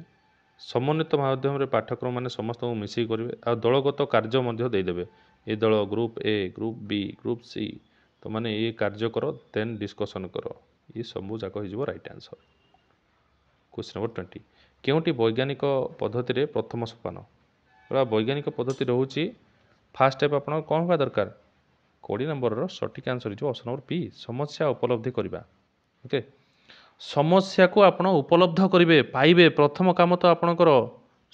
ସମନ୍ୱିତ ମାଧ୍ୟମରେ ପାଠ୍ୟକ୍ରମମାନେ ସମସ୍ତଙ୍କୁ ମିଶିକି କରିବେ ଆଉ ଦଳଗତ କାର୍ଯ୍ୟ ମଧ୍ୟ ଦେଇଦେବେ ଏ ଦଳ group A group B group C ତମାନେ ଏ କାର୍ଯ୍ୟ କର ଦେନ୍ ଡିସ୍କସନ୍ କର ଏ ସବୁ ଯାକ ହୋଇଯିବ right answer question number twenty କେଉଁଠି ବୈଜ୍ଞାନିକ ପଦ୍ଧତିରେ ପ୍ରଥମ ସୋପାନ ବୈଜ୍ଞାନିକ ପଦ୍ଧତି ରହୁଛି ଫାର୍ଷ୍ଟ ଷ୍ଟେପ୍ ଆପଣଙ୍କର କ'ଣ ହେବା ଦରକାର କୋଡ଼ିଏ ନମ୍ବରର ସଠିକ୍ ଆନ୍ସର୍ ହେଇଯିବ ଅପ୍ସନ୍ ନମ୍ବର ପି ସମସ୍ୟା ଉପଲବ୍ଧି କରିବା ଓକେ ସମସ୍ୟାକୁ ଆପଣ ଉପଲବ୍ଧ କରିବେ ପାଇବେ ପ୍ରଥମ କାମ ତ ଆପଣଙ୍କର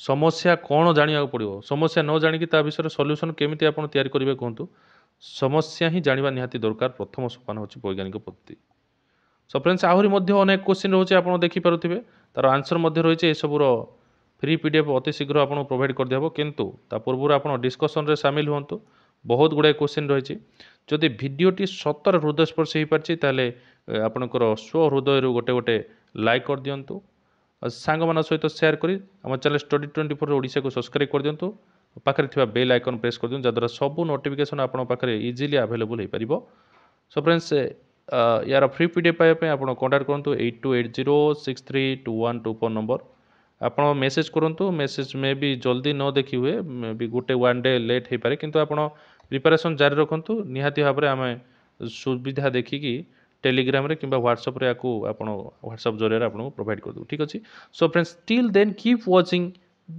ସମସ୍ୟା କ'ଣ ଜାଣିବାକୁ ପଡ଼ିବ ସମସ୍ୟା ନ ଜାଣିକି ତା ବିଷୟରେ ସଲ୍ୟୁସନ୍ କେମିତି ଆପଣ ତିଆରି କରିବେ କୁହନ୍ତୁ ସମସ୍ୟା ହିଁ ଜାଣିବା ନିହାତି ଦରକାର ପ୍ରଥମ ସୋପାନ ହେଉଛି ବୈଜ୍ଞାନିକ ପଦ୍ଧତି ସପ୍ରେନ୍ସ ଆହୁରି ମଧ୍ୟ ଅନେକ କୋଶ୍ଚିନ୍ ରହୁଛି ଆପଣ ଦେଖିପାରୁଥିବେ ତା'ର ଆନ୍ସର୍ ମଧ୍ୟ ରହିଛି ଏସବୁର ফ্রি ପି ଡି ଏଫ୍ ଅତି ଶୀଘ୍ର ଆପଣଙ୍କୁ ପ୍ରୋଭାଇଡ଼୍ କରିଦିଆହେବ କିନ୍ତୁ ତା ପୂର୍ବରୁ ଆପଣ ଡିସ୍କସନ୍ରେ ସାମିଲ ହୁଅନ୍ତୁ ବହୁତ ଗୁଡ଼ାଏ କୋଶ୍ଚିନ୍ ରହିଛି ଯଦି ଭିଡ଼ିଓଟି ସତରେ ହୃଦୟସ୍ପର୍ଶୀ ହେଇପାରିଛି ତା'ହେଲେ ଆପଣଙ୍କର ସ୍ୱହୃଦୟରୁ ଗୋଟେ ଗୋଟେ ଲାଇକ୍ କରିଦିଅନ୍ତୁ ସାଙ୍ଗମାନଙ୍କ ସହିତ ସେୟାର କରି ଆମ ଚ୍ୟାନେଲ୍ ଷ୍ଟଡ଼ି ଟ୍ୱେଣ୍ଟି ଫୋର୍ ଓଡ଼ିଶାକୁ ସବସ୍କ୍ରାଇବ୍ କରିଦିଅନ୍ତୁ ପାଖରେ ଥିବା ବେଲ୍ ଆଇକନ୍ ପ୍ରେସ୍ କରିଦିଅନ୍ତୁ ଯାହାଦ୍ୱାରା ସବୁ ନୋଟିଫିକେସନ୍ ଆପଣଙ୍କ ପାଖରେ ଇଜିଲି ଆଭେଲେବୁଲ୍ ହୋଇପାରିବ ସୋ ଫ୍ରେଣ୍ଡସ୍ ୟାର ଫ୍ରି ପି ଡି ଏଫ୍ ପାଇବା ପାଇଁ ଆପଣ କଣ୍ଟାକ୍ଟ କରନ୍ତୁ eight two eight zero six three two one two four number ଆପଣ ମେସେଜ୍ କରନ୍ତୁ ମେସେଜ୍ ମେ ବି ଜଲ୍ଦି ନ ଦେଖି ହୁଏ ମେ ବି ଗୋଟେ ୱାନ୍ ଡେ ଲେଟ୍ ହେଇପାରେ କିନ୍ତୁ ଆପଣ ପ୍ରିପାରେସନ୍ ଜାରି ରଖନ୍ତୁ ନିହାତି ଭାବରେ ଆମେ ସୁବିଧା ଦେଖିକି ଟେଲିଗ୍ରାମରେ କିମ୍ବା ହ୍ୱାଟ୍ସଆପ୍ରେ ଆକୁ ଆପଣ ହ୍ୱାଟ୍ସଆପ୍ ଜରିଆରେ ଆପଣଙ୍କୁ ପ୍ରୋଭାଇଡ଼ କରିଦେବୁ ଠିକ୍ ଅଛି so friends till then keep watching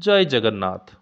ଜୟ ଜଗନ୍ନାଥ